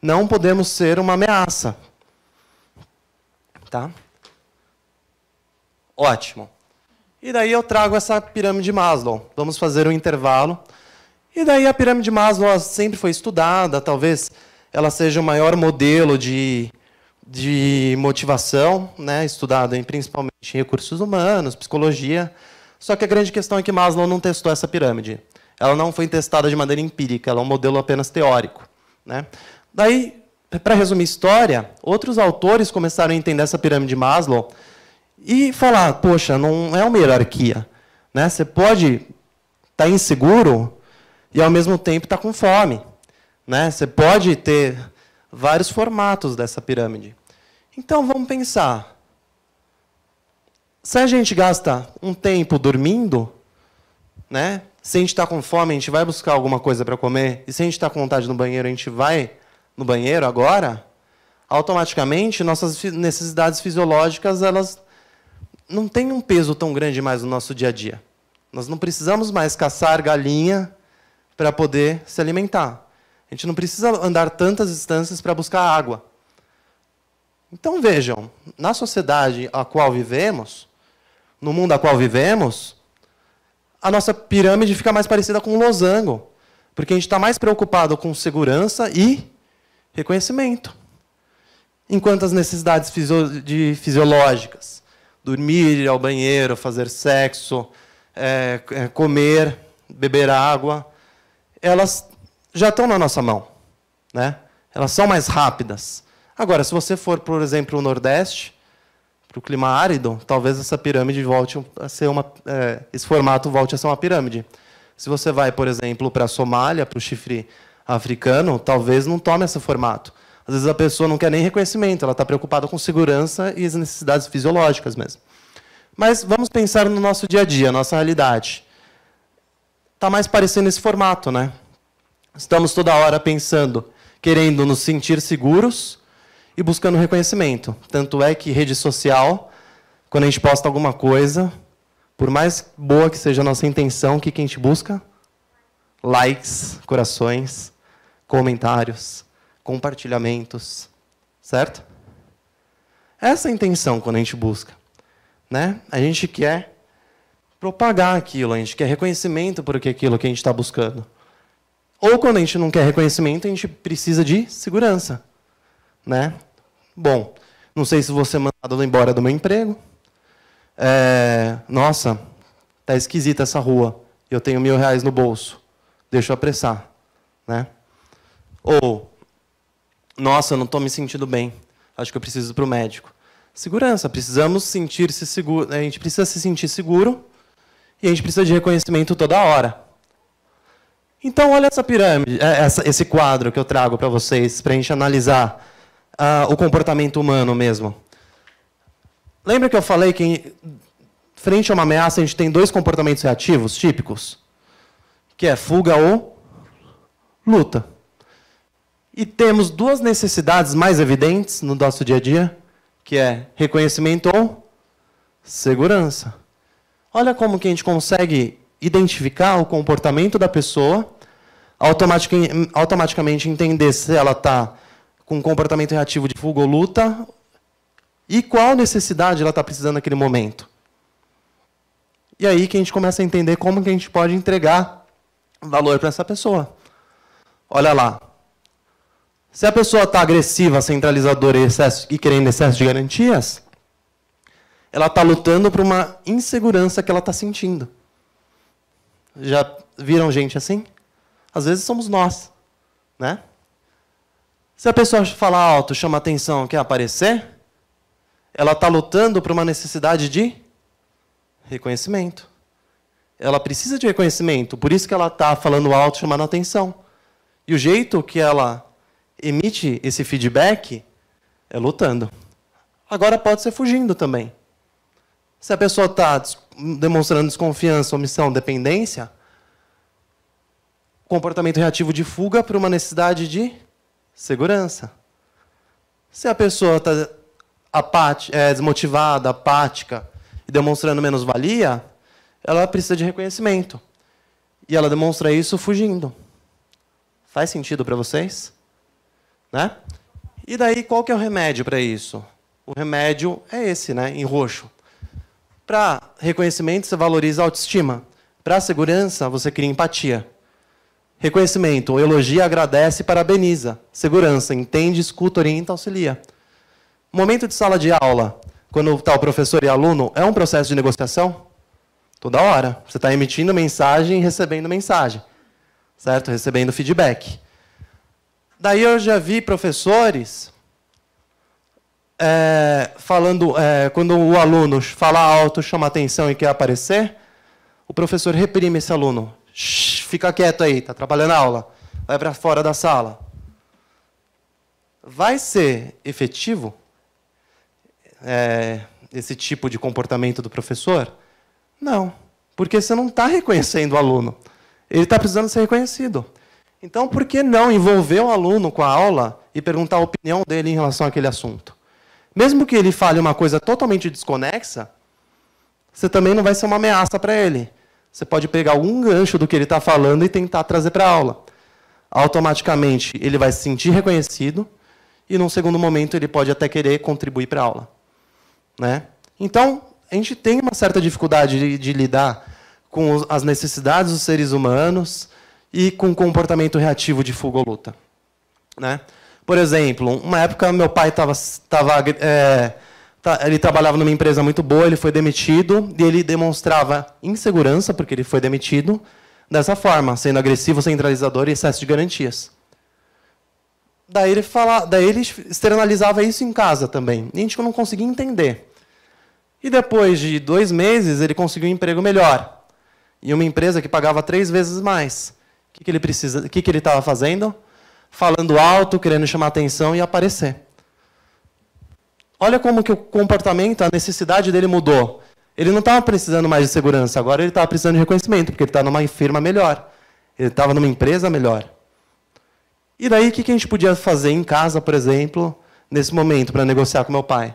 não podemos ser uma ameaça. Tá? Ótimo. E daí eu trago essa pirâmide de Maslow. Vamos fazer um intervalo. E daí a pirâmide de Maslow sempre foi estudada, talvez ela seja o maior modelo de, de motivação, né, estudado em, principalmente em recursos humanos, psicologia. Só que a grande questão é que Maslow não testou essa pirâmide. Ela não foi testada de maneira empírica, ela é um modelo apenas teórico. Né? Daí, para resumir a história, outros autores começaram a entender essa pirâmide de Maslow e falar: poxa, não é uma hierarquia. Né? Você pode estar tá inseguro e, ao mesmo tempo, estar tá com fome. Né? Você pode ter vários formatos dessa pirâmide. Então vamos pensar. Se a gente gasta um tempo dormindo, né? se a gente está com fome, a gente vai buscar alguma coisa para comer, e se a gente está com vontade no banheiro, a gente vai no banheiro agora, automaticamente nossas necessidades fisiológicas elas não têm um peso tão grande mais no nosso dia a dia. Nós não precisamos mais caçar galinha para poder se alimentar. A gente não precisa andar tantas distâncias para buscar água. Então vejam, na sociedade a qual vivemos, no mundo a qual vivemos, a nossa pirâmide fica mais parecida com um losango, porque a gente está mais preocupado com segurança e reconhecimento. Enquanto as necessidades de, fisiológicas, dormir, ir ao banheiro, fazer sexo, é, é comer, beber água, elas já estão na nossa mão. Né? Elas são mais rápidas. Agora, se você for, por exemplo, o Nordeste, para o clima árido, talvez essa pirâmide volte a ser uma. É, esse formato volte a ser uma pirâmide. Se você vai, por exemplo, para a Somália, para o chifre africano, talvez não tome esse formato. Às vezes a pessoa não quer nem reconhecimento, ela está preocupada com segurança e as necessidades fisiológicas mesmo. Mas vamos pensar no nosso dia a dia, nossa realidade. Está mais parecendo esse formato, né? Estamos toda hora pensando, querendo nos sentir seguros e buscando reconhecimento. Tanto é que rede social, quando a gente posta alguma coisa, por mais boa que seja a nossa intenção, o que, a gente busca? Likes, corações, comentários, compartilhamentos, certo? Essa é a intenção quando a gente busca. Né? A gente quer propagar aquilo, a gente quer reconhecimento por aquilo que a gente está buscando. Ou quando a gente não quer reconhecimento, a gente precisa de segurança. Né? Bom, não sei se você é mandado embora do meu emprego. É, nossa, tá esquisita essa rua. Eu tenho mil reais no bolso. Deixa eu apressar. Né? Ou, nossa, eu não estou me sentindo bem. Acho que eu preciso ir para o médico. Segurança. Precisamos sentir-se seguro. A gente precisa se sentir seguro e a gente precisa de reconhecimento toda hora. Então, olha essa pirâmide, é, essa, esse quadro que eu trago para vocês, para a gente analisar uh, o comportamento humano mesmo. Lembra que eu falei que, frente a uma ameaça, a gente tem dois comportamentos reativos típicos? Que é fuga ou luta. E temos duas necessidades mais evidentes no nosso dia a dia, que é reconhecimento ou segurança. Olha como que a gente consegue identificar o comportamento da pessoa, automaticamente entender se ela está com um comportamento reativo de fuga ou luta e qual necessidade ela está precisando naquele momento. E aí que a gente começa a entender como que a gente pode entregar valor para essa pessoa. Olha lá. Se a pessoa está agressiva, centralizadora e, excesso, e querendo excesso de garantias, ela está lutando por uma insegurança que ela está sentindo. Já viram gente assim? Às vezes somos nós, né? Se a pessoa falar alto, chama atenção, quer aparecer, ela está lutando por uma necessidade de reconhecimento. Ela precisa de reconhecimento, por isso que ela está falando alto, chamando atenção. E o jeito que ela emite esse feedback é lutando. Agora pode ser fugindo também. Se a pessoa está demonstrando desconfiança, omissão, dependência, comportamento reativo de fuga por uma necessidade de segurança. Se a pessoa está é, desmotivada, apática e demonstrando menos valia, ela precisa de reconhecimento. E ela demonstra isso fugindo. Faz sentido para vocês? Né? E daí, qual que é o remédio para isso? O remédio é esse, né? em roxo. Para reconhecimento, você valoriza a autoestima. Para segurança, você cria empatia. Reconhecimento, elogia, agradece, parabeniza. Segurança, entende, escuta, orienta, auxilia. Momento de sala de aula, quando está o professor e aluno, é um processo de negociação? Toda hora. Você está emitindo mensagem e recebendo mensagem. Certo? Recebendo feedback. Daí eu já vi professores é, falando, é, quando o aluno fala alto, chama atenção e quer aparecer, o professor reprime esse aluno. Shhh, fica quieto aí, está trabalhando a aula. Vai para fora da sala. Vai ser efetivo é, esse tipo de comportamento do professor? Não, porque você não está reconhecendo o aluno. Ele está precisando ser reconhecido. Então, por que não envolver o aluno com a aula e perguntar a opinião dele em relação àquele assunto? mesmo que ele fale uma coisa totalmente desconexa, você também não vai ser uma ameaça para ele. Você pode pegar algum gancho do que ele está falando e tentar trazer para a aula. Automaticamente ele vai se sentir reconhecido e, num segundo momento, ele pode até querer contribuir para a aula. Né? Então, a gente tem uma certa dificuldade de, de lidar com as necessidades dos seres humanos e com o comportamento reativo de fuga ou luta. Né? Por exemplo, uma época meu pai estava. Tava, é, ele trabalhava numa empresa muito boa, ele foi demitido e ele demonstrava insegurança, porque ele foi demitido, dessa forma, sendo agressivo, centralizador e excesso de garantias. Daí ele, fala, daí ele externalizava isso em casa também. E a gente não conseguia entender. E depois de dois meses, ele conseguiu um emprego melhor. E uma empresa que pagava três vezes mais. O que, que ele estava fazendo? falando alto, querendo chamar atenção e aparecer. Olha como que o comportamento, a necessidade dele mudou. Ele não estava precisando mais de segurança, agora ele estava precisando de reconhecimento, porque ele estava tá numa firma melhor. Ele estava numa empresa melhor. E daí, o que a gente podia fazer em casa, por exemplo, nesse momento, para negociar com meu pai?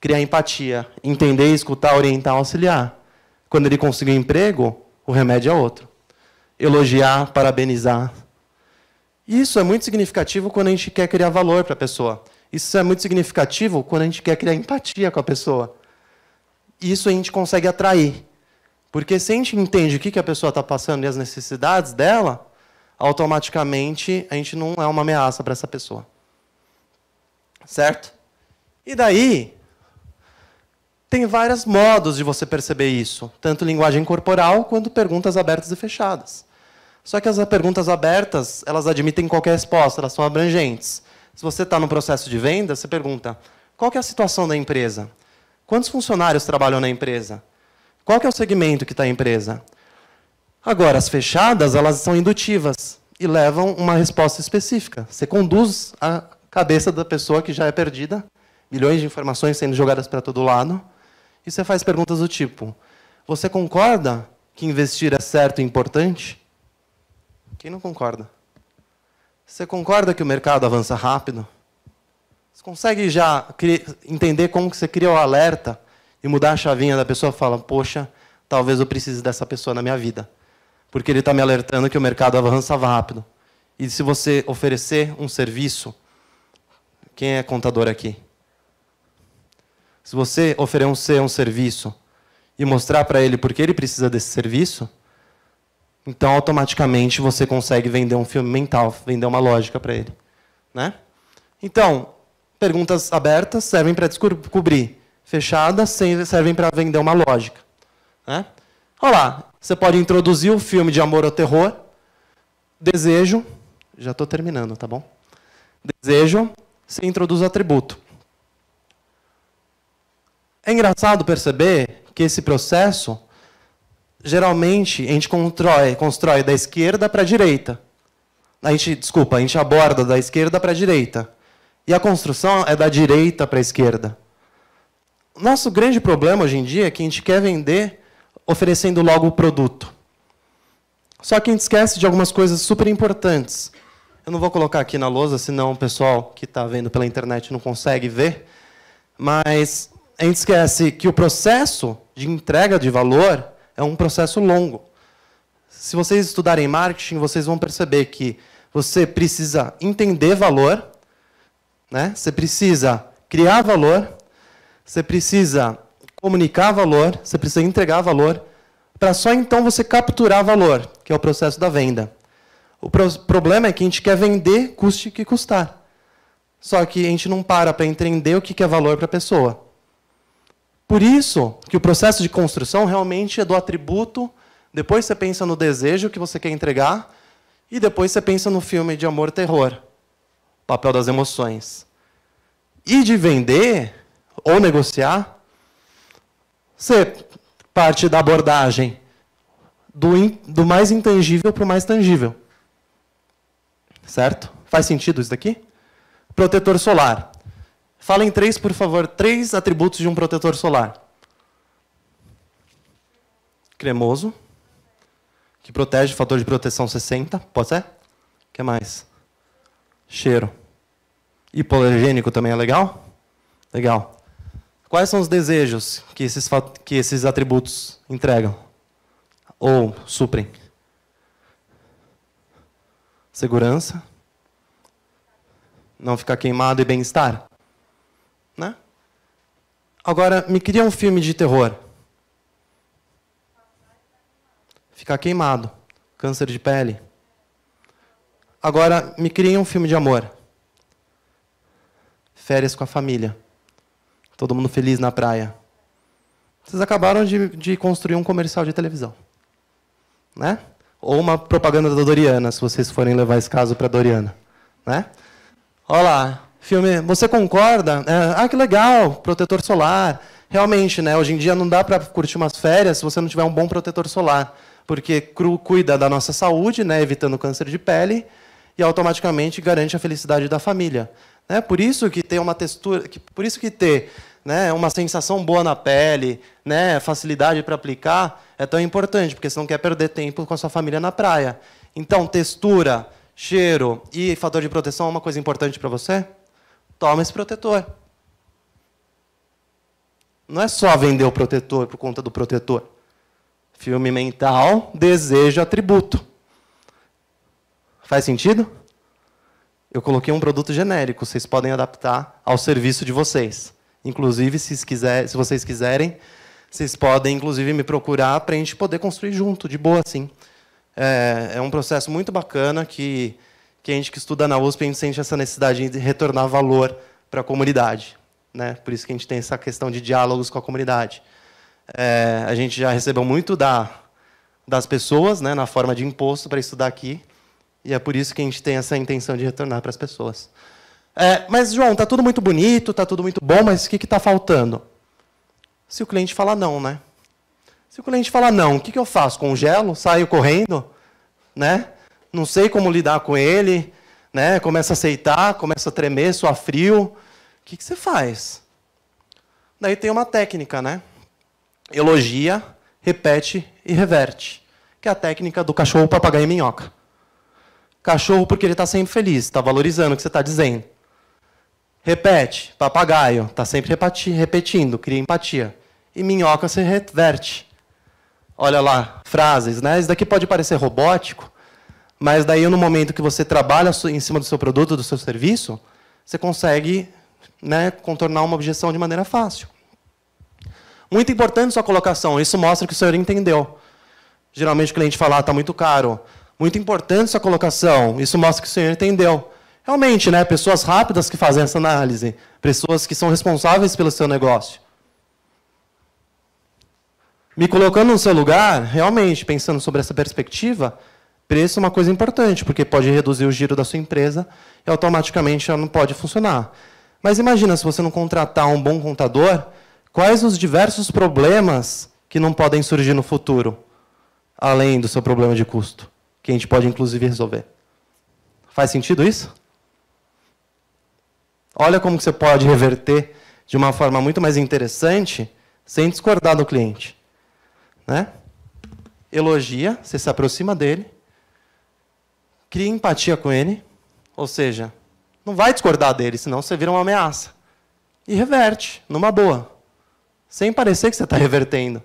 Criar empatia, entender, escutar, orientar, auxiliar. Quando ele conseguir um emprego, o remédio é outro. Elogiar, parabenizar, isso é muito significativo quando a gente quer criar valor para a pessoa. Isso é muito significativo quando a gente quer criar empatia com a pessoa. Isso a gente consegue atrair. Porque se a gente entende o que a pessoa está passando e as necessidades dela, automaticamente a gente não é uma ameaça para essa pessoa. Certo? E daí, tem vários modos de você perceber isso, tanto linguagem corporal quanto perguntas abertas e fechadas. Só que as perguntas abertas, elas admitem qualquer resposta, elas são abrangentes. Se você está no processo de venda, você pergunta: qual é a situação da empresa? Quantos funcionários trabalham na empresa? Qual é o segmento que está a empresa? Agora, as fechadas, elas são indutivas e levam uma resposta específica. Você conduz a cabeça da pessoa que já é perdida, milhões de informações sendo jogadas para todo lado, e você faz perguntas do tipo: Você concorda que investir é certo e importante? Quem não concorda? Você concorda que o mercado avança rápido? Você consegue já entender como que você cria o alerta e mudar a chavinha da pessoa fala, poxa, talvez eu precise dessa pessoa na minha vida, porque ele está me alertando que o mercado avança rápido. E se você oferecer um serviço, quem é contador aqui? Se você oferecer um serviço e mostrar para ele porque ele precisa desse serviço, então, automaticamente, você consegue vender um filme mental, vender uma lógica para ele. Né? Então, perguntas abertas servem para descobrir. Fechadas servem para vender uma lógica. Né? Olha lá, você pode introduzir o um filme de amor ou terror, desejo, já estou terminando, tá bom? Desejo, você introduz atributo. É engraçado perceber que esse processo geralmente a gente constrói, constrói da esquerda para a direita. A gente, desculpa, a gente aborda da esquerda para a direita. E a construção é da direita para a esquerda. Nosso grande problema hoje em dia é que a gente quer vender oferecendo logo o produto. Só que a gente esquece de algumas coisas super importantes. Eu não vou colocar aqui na lousa, senão o pessoal que está vendo pela internet não consegue ver. Mas a gente esquece que o processo de entrega de valor é um processo longo. Se vocês estudarem marketing, vocês vão perceber que você precisa entender valor, né? você precisa criar valor, você precisa comunicar valor, você precisa entregar valor, para só então você capturar valor, que é o processo da venda. O pro problema é que a gente quer vender, custe que custar. Só que a gente não para para entender o que é valor para a pessoa. Por isso que o processo de construção realmente é do atributo, depois você pensa no desejo que você quer entregar, e depois você pensa no filme de amor terror, papel das emoções. E de vender ou negociar, você parte da abordagem do, in, do mais intangível para o mais tangível. Certo? Faz sentido isso daqui? Protetor solar. Falem três, por favor, três atributos de um protetor solar. Cremoso, que protege, fator de proteção 60, pode ser? O que mais? Cheiro. Hipoalergênico também é legal? Legal. Quais são os desejos que esses, que esses atributos entregam? Ou suprem? Segurança. Não ficar queimado e bem-estar. Né? Agora, me cria um filme de terror. Ficar queimado. Câncer de pele. Agora, me cria um filme de amor. Férias com a família. Todo mundo feliz na praia. Vocês acabaram de, de construir um comercial de televisão. Né? Ou uma propaganda da Doriana, se vocês forem levar esse caso para a Doriana. Né? Olha lá filme, você concorda? É, ah, que legal, protetor solar. Realmente, né? Hoje em dia não dá para curtir umas férias se você não tiver um bom protetor solar, porque cru cuida da nossa saúde, né? Evitando câncer de pele e automaticamente garante a felicidade da família. Né? Por isso que ter uma textura, que, por isso que ter né, uma sensação boa na pele, né, facilidade para aplicar é tão importante, porque você não quer perder tempo com a sua família na praia. Então, textura, cheiro e fator de proteção é uma coisa importante para você? toma esse protetor. Não é só vender o protetor por conta do protetor. Filme mental, desejo, atributo. Faz sentido? Eu coloquei um produto genérico, vocês podem adaptar ao serviço de vocês. Inclusive, se, quiser, se vocês quiserem, vocês podem, inclusive, me procurar para a gente poder construir junto, de boa, assim. É, é um processo muito bacana que que a gente que estuda na USP, a gente sente essa necessidade de retornar valor para a comunidade. Né? Por isso que a gente tem essa questão de diálogos com a comunidade. É, a gente já recebeu muito da, das pessoas, né, na forma de imposto, para estudar aqui, e é por isso que a gente tem essa intenção de retornar para as pessoas. É, mas, João, tá tudo muito bonito, tá tudo muito bom, mas o que está faltando? Se o cliente falar não, né? Se o cliente falar não, o que, que eu faço? Congelo? Saio correndo? Né? não sei como lidar com ele, né? Começa a aceitar, começa a tremer, suar frio. O que, que você faz? Daí tem uma técnica, né? Elogia, repete e reverte, que é a técnica do cachorro, papagaio e minhoca. Cachorro porque ele está sempre feliz, está valorizando o que você está dizendo. Repete, papagaio, está sempre repetindo, cria empatia. E minhoca se reverte. Olha lá, frases, né? Isso daqui pode parecer robótico, mas daí, no momento que você trabalha em cima do seu produto, do seu serviço, você consegue né, contornar uma objeção de maneira fácil. Muito importante sua colocação, isso mostra que o senhor entendeu. Geralmente o cliente fala, está ah, tá muito caro. Muito importante sua colocação, isso mostra que o senhor entendeu. Realmente, né, pessoas rápidas que fazem essa análise, pessoas que são responsáveis pelo seu negócio. Me colocando no seu lugar, realmente, pensando sobre essa perspectiva, preço é uma coisa importante, porque pode reduzir o giro da sua empresa e automaticamente ela não pode funcionar. Mas imagina se você não contratar um bom contador, quais os diversos problemas que não podem surgir no futuro, além do seu problema de custo, que a gente pode inclusive resolver. Faz sentido isso? Olha como você pode reverter de uma forma muito mais interessante, sem discordar do cliente. Né? Elogia, você se aproxima dele, cria empatia com ele, ou seja, não vai discordar dele, senão você vira uma ameaça. E reverte, numa boa. Sem parecer que você está (laughs) revertendo.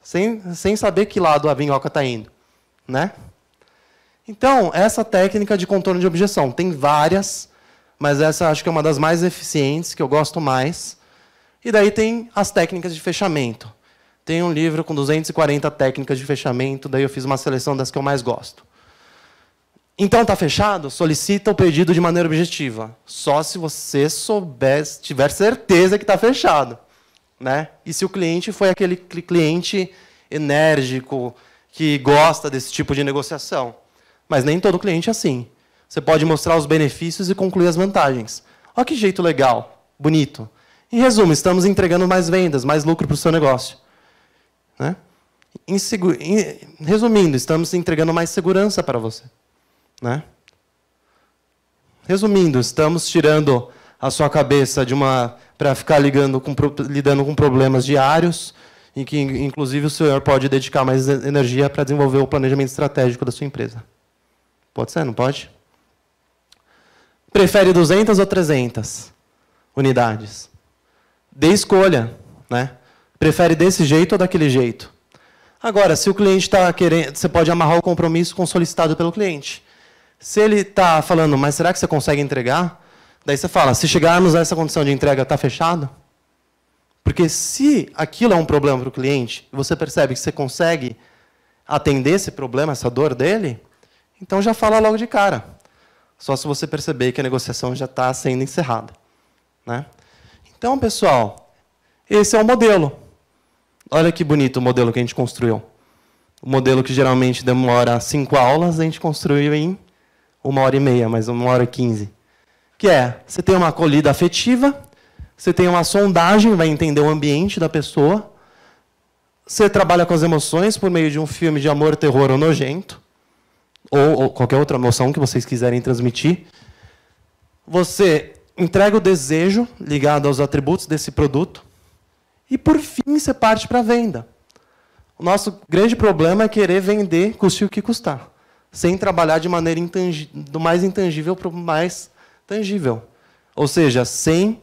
Sem, sem saber que lado a vinhoca está indo. Né? Então, essa técnica de contorno de objeção, tem várias, mas essa acho que é uma das mais eficientes, que eu gosto mais. E daí tem as técnicas de fechamento. Tem um livro com 240 técnicas de fechamento, daí eu fiz uma seleção das que eu mais gosto. Então está fechado? Solicita o pedido de maneira objetiva. Só se você souber, tiver certeza que está fechado. Né? E se o cliente foi aquele cliente enérgico, que gosta desse tipo de negociação. Mas nem todo cliente é assim. Você pode mostrar os benefícios e concluir as vantagens. Olha que jeito legal, bonito. Em resumo, estamos entregando mais vendas, mais lucro para o seu negócio. Né? Resumindo, estamos entregando mais segurança para você. Né? Resumindo, estamos tirando a sua cabeça de uma para ficar ligando com, lidando com problemas diários, em que, inclusive, o senhor pode dedicar mais energia para desenvolver o planejamento estratégico da sua empresa. Pode ser, não pode? Prefere 200 ou 300 unidades? Dê escolha. Né? Prefere desse jeito ou daquele jeito? Agora, se o cliente está querendo, você pode amarrar o compromisso com o solicitado pelo cliente. Se ele está falando, mas será que você consegue entregar? Daí você fala, se chegarmos a essa condição de entrega, está fechado? Porque se aquilo é um problema para o cliente, você percebe que você consegue atender esse problema, essa dor dele, então já fala logo de cara. Só se você perceber que a negociação já está sendo encerrada. Né? Então, pessoal, esse é o modelo. Olha que bonito o modelo que a gente construiu. O modelo que geralmente demora cinco aulas, a gente construiu em uma hora e meia, mas uma hora e quinze. Que é, você tem uma acolhida afetiva, você tem uma sondagem, vai entender o ambiente da pessoa, você trabalha com as emoções por meio de um filme de amor, terror ou nojento, ou, ou qualquer outra emoção que vocês quiserem transmitir. Você entrega o desejo ligado aos atributos desse produto, e por fim você parte para a venda. O nosso grande problema é querer vender, custe o que custar sem trabalhar de maneira do mais intangível para o mais tangível. Ou seja, sem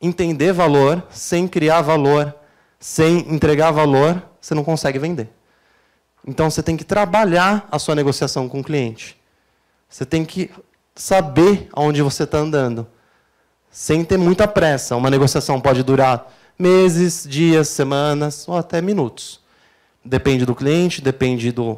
entender valor, sem criar valor, sem entregar valor, você não consegue vender. Então você tem que trabalhar a sua negociação com o cliente. Você tem que saber aonde você está andando, sem ter muita pressa. Uma negociação pode durar meses, dias, semanas ou até minutos. Depende do cliente, depende do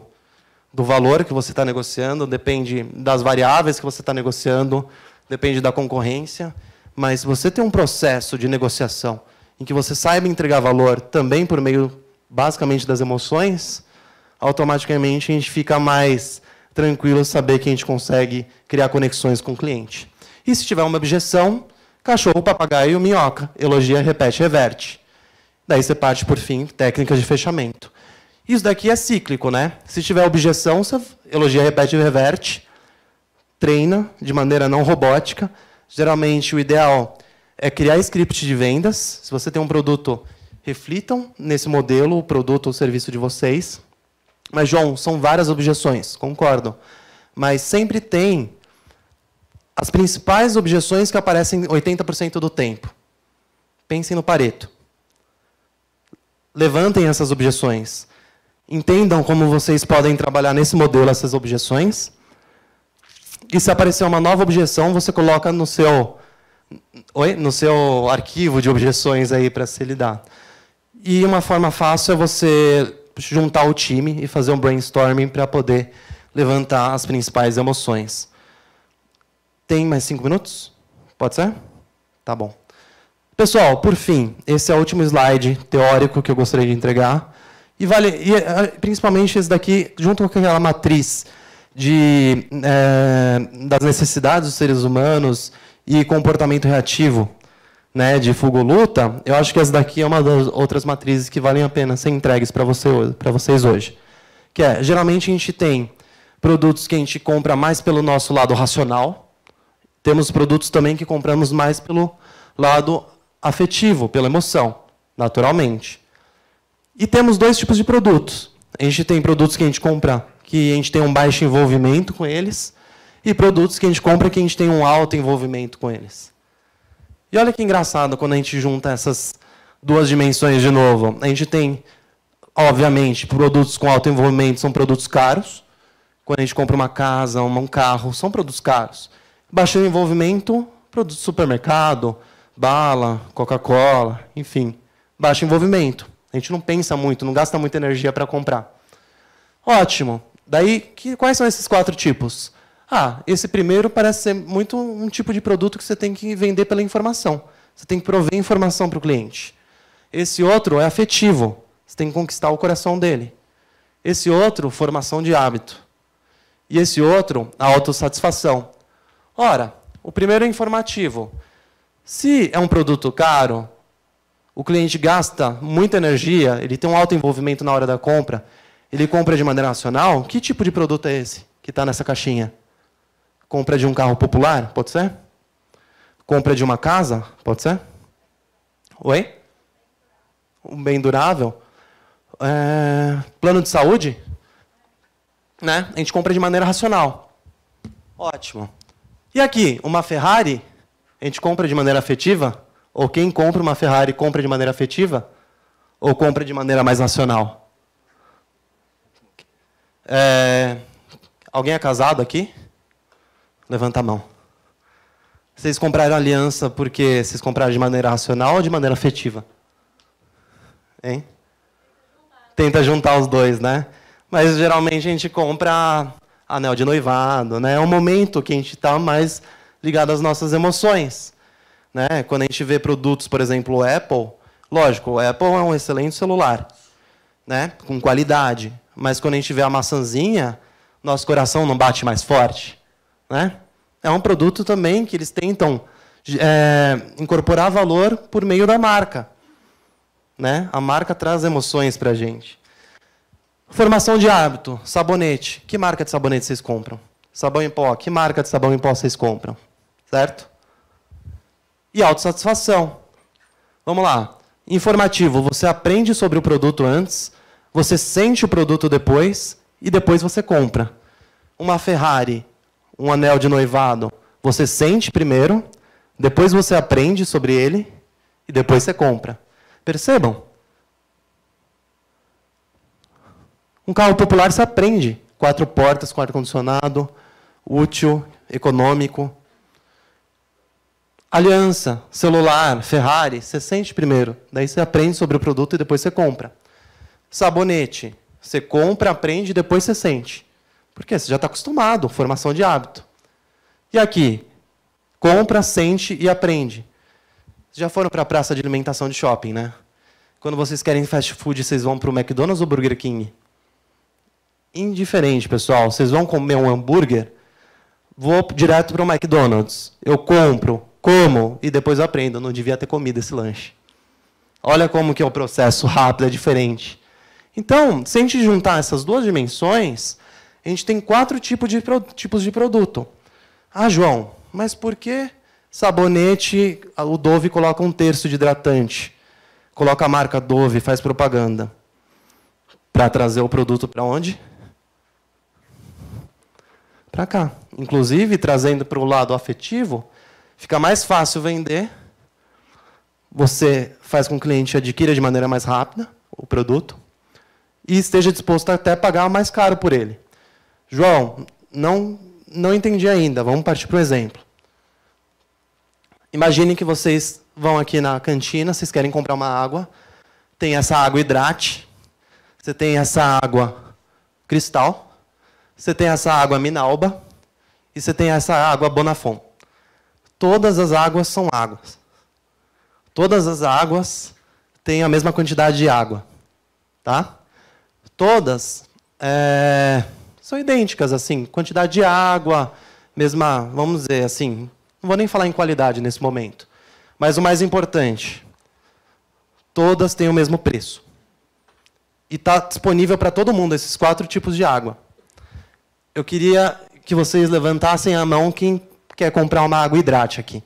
do valor que você está negociando, depende das variáveis que você está negociando, depende da concorrência. Mas se você tem um processo de negociação em que você saiba entregar valor também por meio, basicamente, das emoções, automaticamente a gente fica mais tranquilo saber que a gente consegue criar conexões com o cliente. E se tiver uma objeção, cachorro, papagaio, minhoca, elogia, repete, reverte. Daí você parte, por fim, técnicas de fechamento. Isso daqui é cíclico, né? Se tiver objeção, você elogia, repete e reverte. Treina de maneira não robótica. Geralmente, o ideal é criar script de vendas. Se você tem um produto, reflitam nesse modelo, o produto ou serviço de vocês. Mas, João, são várias objeções, concordo. Mas sempre tem as principais objeções que aparecem 80% do tempo. Pensem no Pareto. Levantem essas objeções. Entendam como vocês podem trabalhar nesse modelo essas objeções. E se aparecer uma nova objeção, você coloca no seu, oi, no seu arquivo de objeções aí para se lidar. E uma forma fácil é você juntar o time e fazer um brainstorming para poder levantar as principais emoções. Tem mais cinco minutos? Pode ser? Tá bom. Pessoal, por fim, esse é o último slide teórico que eu gostaria de entregar. E vale, e, eh, principalmente esse daqui, junto com aquela matriz de, é, das necessidades dos seres humanos e comportamento reativo né, de fugo-luta, eu acho que essa daqui é uma das outras matrizes que valem a pena ser entregues para você, vocês hoje. Que é, geralmente a gente tem produtos que a gente compra mais pelo nosso lado racional, temos produtos também que compramos mais pelo lado afetivo, pela emoção, naturalmente. E temos dois tipos de produtos. A gente tem produtos que a gente compra, que a gente tem um baixo envolvimento com eles, e produtos que a gente compra que a gente tem um alto envolvimento com eles. E olha que engraçado quando a gente junta essas duas dimensões de novo. A gente tem, obviamente, produtos com alto envolvimento são produtos caros. Quando a gente compra uma casa, um carro, são produtos caros. Baixo envolvimento, produto supermercado, bala, Coca-Cola, enfim, baixo envolvimento. A gente não pensa muito, não gasta muita energia para comprar. Ótimo. Daí, que, quais são esses quatro tipos? Ah, esse primeiro parece ser muito um tipo de produto que você tem que vender pela informação. Você tem que prover informação para o cliente. Esse outro é afetivo. Você tem que conquistar o coração dele. Esse outro, formação de hábito. E esse outro, a autossatisfação. Ora, o primeiro é informativo. Se é um produto caro, o cliente gasta muita energia, ele tem um alto envolvimento na hora da compra, ele compra de maneira nacional. Que tipo de produto é esse que está nessa caixinha? Compra de um carro popular? Pode ser? Compra de uma casa? Pode ser? Oi? Um bem durável? É... Plano de saúde? Né? A gente compra de maneira racional. Ótimo. E aqui, uma Ferrari? A gente compra de maneira afetiva? Ou quem compra uma Ferrari compra de maneira afetiva ou compra de maneira mais racional. É... Alguém é casado aqui? Levanta a mão. Vocês compraram aliança porque vocês compraram de maneira racional ou de maneira afetiva? Hein? Tenta juntar os dois, né? Mas geralmente a gente compra anel de noivado, né? É um momento que a gente está mais ligado às nossas emoções. Né? Quando a gente vê produtos, por exemplo, o Apple, lógico, o Apple é um excelente celular, né? com qualidade. Mas quando a gente vê a maçãzinha, nosso coração não bate mais forte. Né? É um produto também que eles tentam é, incorporar valor por meio da marca. Né? A marca traz emoções para a gente. Formação de hábito, sabonete. Que marca de sabonete vocês compram? Sabão em pó. Que marca de sabão em pó vocês compram? Certo? e autossatisfação. Vamos lá. Informativo, você aprende sobre o produto antes, você sente o produto depois e depois você compra. Uma Ferrari, um anel de noivado, você sente primeiro, depois você aprende sobre ele e depois você compra. Percebam? Um carro popular se aprende. Quatro portas, com ar-condicionado, útil, econômico, Aliança, celular, Ferrari, você sente primeiro. Daí você aprende sobre o produto e depois você compra. Sabonete, você compra, aprende e depois você sente. Porque você já está acostumado, formação de hábito. E aqui, compra, sente e aprende. Vocês já foram para a praça de alimentação de shopping, né? Quando vocês querem fast food, vocês vão para o McDonald's ou Burger King? Indiferente, pessoal. Vocês vão comer um hambúrguer? Vou direto para o McDonald's. Eu compro, como e depois eu aprendo, não devia ter comido esse lanche. Olha como que é o processo rápido, é diferente. Então, se a gente juntar essas duas dimensões, a gente tem quatro tipos de, tipos de produto. Ah, João, mas por que sabonete, o Dove coloca um terço de hidratante? Coloca a marca Dove, faz propaganda. Para trazer o produto para onde? Para cá. Inclusive, trazendo para o lado afetivo, Fica mais fácil vender. Você faz com que o cliente adquira de maneira mais rápida o produto e esteja disposto até a pagar mais caro por ele. João, não, não entendi ainda. Vamos partir para um exemplo. Imagine que vocês vão aqui na cantina, vocês querem comprar uma água. Tem essa água hidrate, você tem essa água cristal, você tem essa água minalba e você tem essa água bonafon todas as águas são águas. Todas as águas têm a mesma quantidade de água. Tá? Todas é, são idênticas, assim, quantidade de água, mesma, vamos dizer assim, não vou nem falar em qualidade nesse momento. Mas o mais importante, todas têm o mesmo preço. E está disponível para todo mundo esses quatro tipos de água. Eu queria que vocês levantassem a mão quem quer comprar uma água hidrate aqui?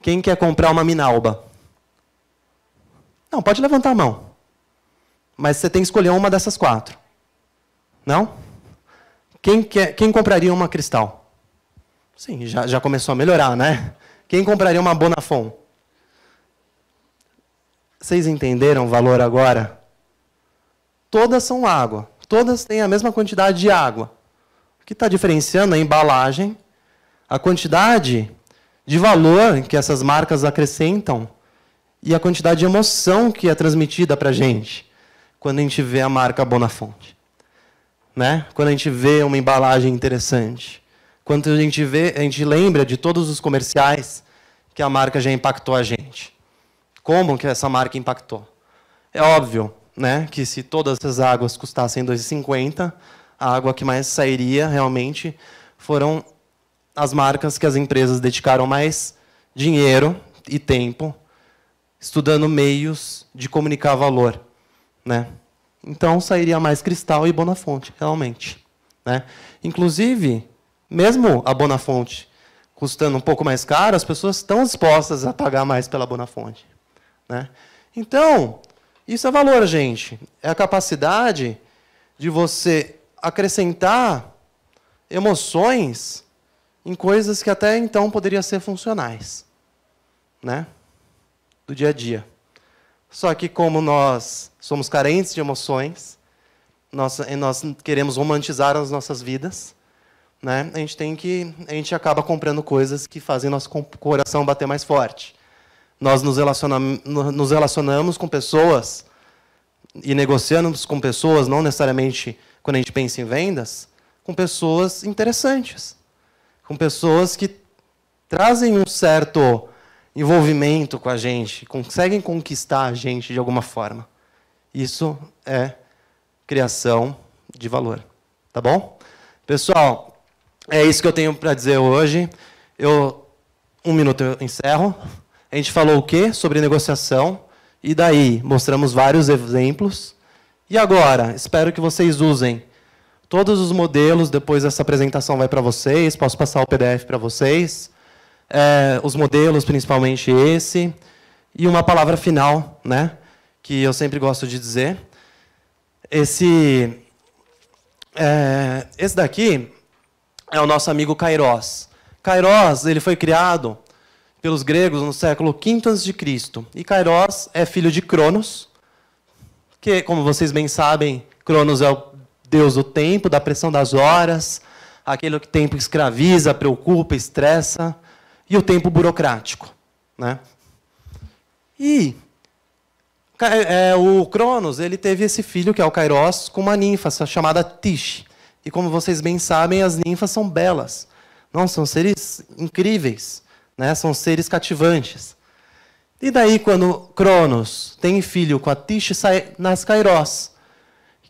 Quem quer comprar uma minalba? Não, pode levantar a mão. Mas você tem que escolher uma dessas quatro. Não? Quem, quer, quem compraria uma cristal? Sim, já, já começou a melhorar, né? Quem compraria uma Bonafon? Vocês entenderam o valor agora? Todas são água. Todas têm a mesma quantidade de água. O que está diferenciando é a embalagem, a quantidade de valor que essas marcas acrescentam e a quantidade de emoção que é transmitida para a gente quando a gente vê a marca Bonafonte. Né? Quando a gente vê uma embalagem interessante. Quando a gente vê, a gente lembra de todos os comerciais que a marca já impactou a gente. Como que essa marca impactou? É óbvio, né, que se todas essas águas custassem 2,50, a água que mais sairia realmente foram as marcas que as empresas dedicaram mais dinheiro e tempo estudando meios de comunicar valor, né? Então sairia mais Cristal e Bonafonte, realmente, né? Inclusive, mesmo a Bonafonte custando um pouco mais caro, as pessoas estão dispostas a pagar mais pela Bonafonte, né? Então, isso é valor, gente. É a capacidade de você acrescentar emoções em coisas que até então poderiam ser funcionais, né? Do dia a dia. Só que como nós somos carentes de emoções, nós, nós queremos romantizar as nossas vidas, né? A gente tem que a gente acaba comprando coisas que fazem nosso coração bater mais forte. Nós nos relacionamos, nos relacionamos com pessoas e negociamos com pessoas não necessariamente quando a gente pensa em vendas, com pessoas interessantes, com pessoas que trazem um certo envolvimento com a gente, conseguem conquistar a gente de alguma forma. Isso é criação de valor, tá bom? Pessoal, é isso que eu tenho para dizer hoje. Eu um minuto eu encerro. A gente falou o quê? Sobre negociação. E daí mostramos vários exemplos e agora? Espero que vocês usem todos os modelos. Depois essa apresentação vai para vocês. Posso passar o PDF para vocês. É, os modelos, principalmente esse. E uma palavra final, né? Que eu sempre gosto de dizer. Esse, é, esse daqui é o nosso amigo Kairos. Kairos ele foi criado pelos gregos no século V a.C. E Kairos é filho de Cronos, que, como vocês bem sabem, Cronos é o deus do tempo, da pressão das horas, aquele que tempo escraviza, preocupa, estressa, e o tempo burocrático. Né? E é, é, o Cronos ele teve esse filho, que é o Kairos, com uma ninfa chamada Tish. E como vocês bem sabem, as ninfas são belas. Não, são seres incríveis, né? são seres cativantes. E daí, quando Cronos tem filho com a Tish, sai nas Kairos,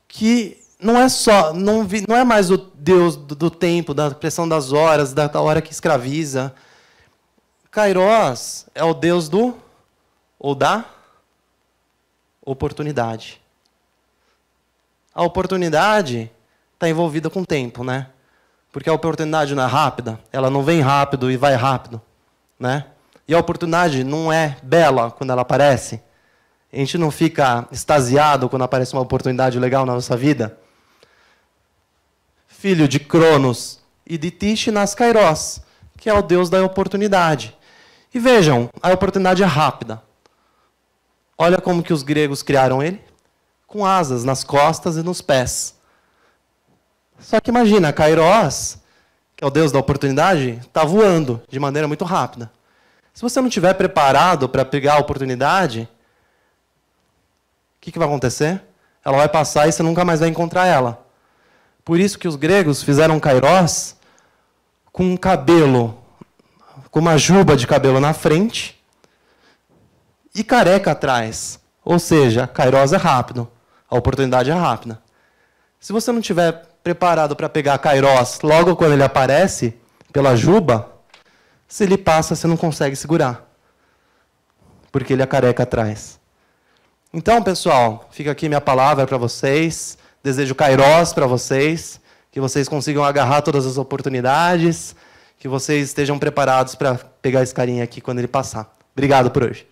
que não é só, não, vi, não é mais o Deus do, do, tempo, da pressão das horas, da, da hora que escraviza. Kairos é o Deus do ou da oportunidade. A oportunidade está envolvida com o tempo, né? Porque a oportunidade não é rápida, ela não vem rápido e vai rápido, né? E a oportunidade não é bela quando ela aparece. A gente não fica extasiado quando aparece uma oportunidade legal na nossa vida. Filho de Cronos e de nas Kairos, que é o deus da oportunidade. E vejam, a oportunidade é rápida. Olha como que os gregos criaram ele, com asas nas costas e nos pés. Só que imagina, Kairos, que é o deus da oportunidade, está voando de maneira muito rápida. Se você não estiver preparado para pegar a oportunidade, o que, que vai acontecer? Ela vai passar e você nunca mais vai encontrar ela. Por isso que os gregos fizeram kairós com um cabelo, com uma juba de cabelo na frente e careca atrás. Ou seja, kairós é rápido, a oportunidade é rápida. Se você não tiver preparado para pegar kairós logo quando ele aparece pela juba, se ele passa, você não consegue segurar. Porque ele é careca atrás. Então, pessoal, fica aqui minha palavra para vocês. Desejo Kairos para vocês. Que vocês consigam agarrar todas as oportunidades. Que vocês estejam preparados para pegar esse carinha aqui quando ele passar. Obrigado por hoje.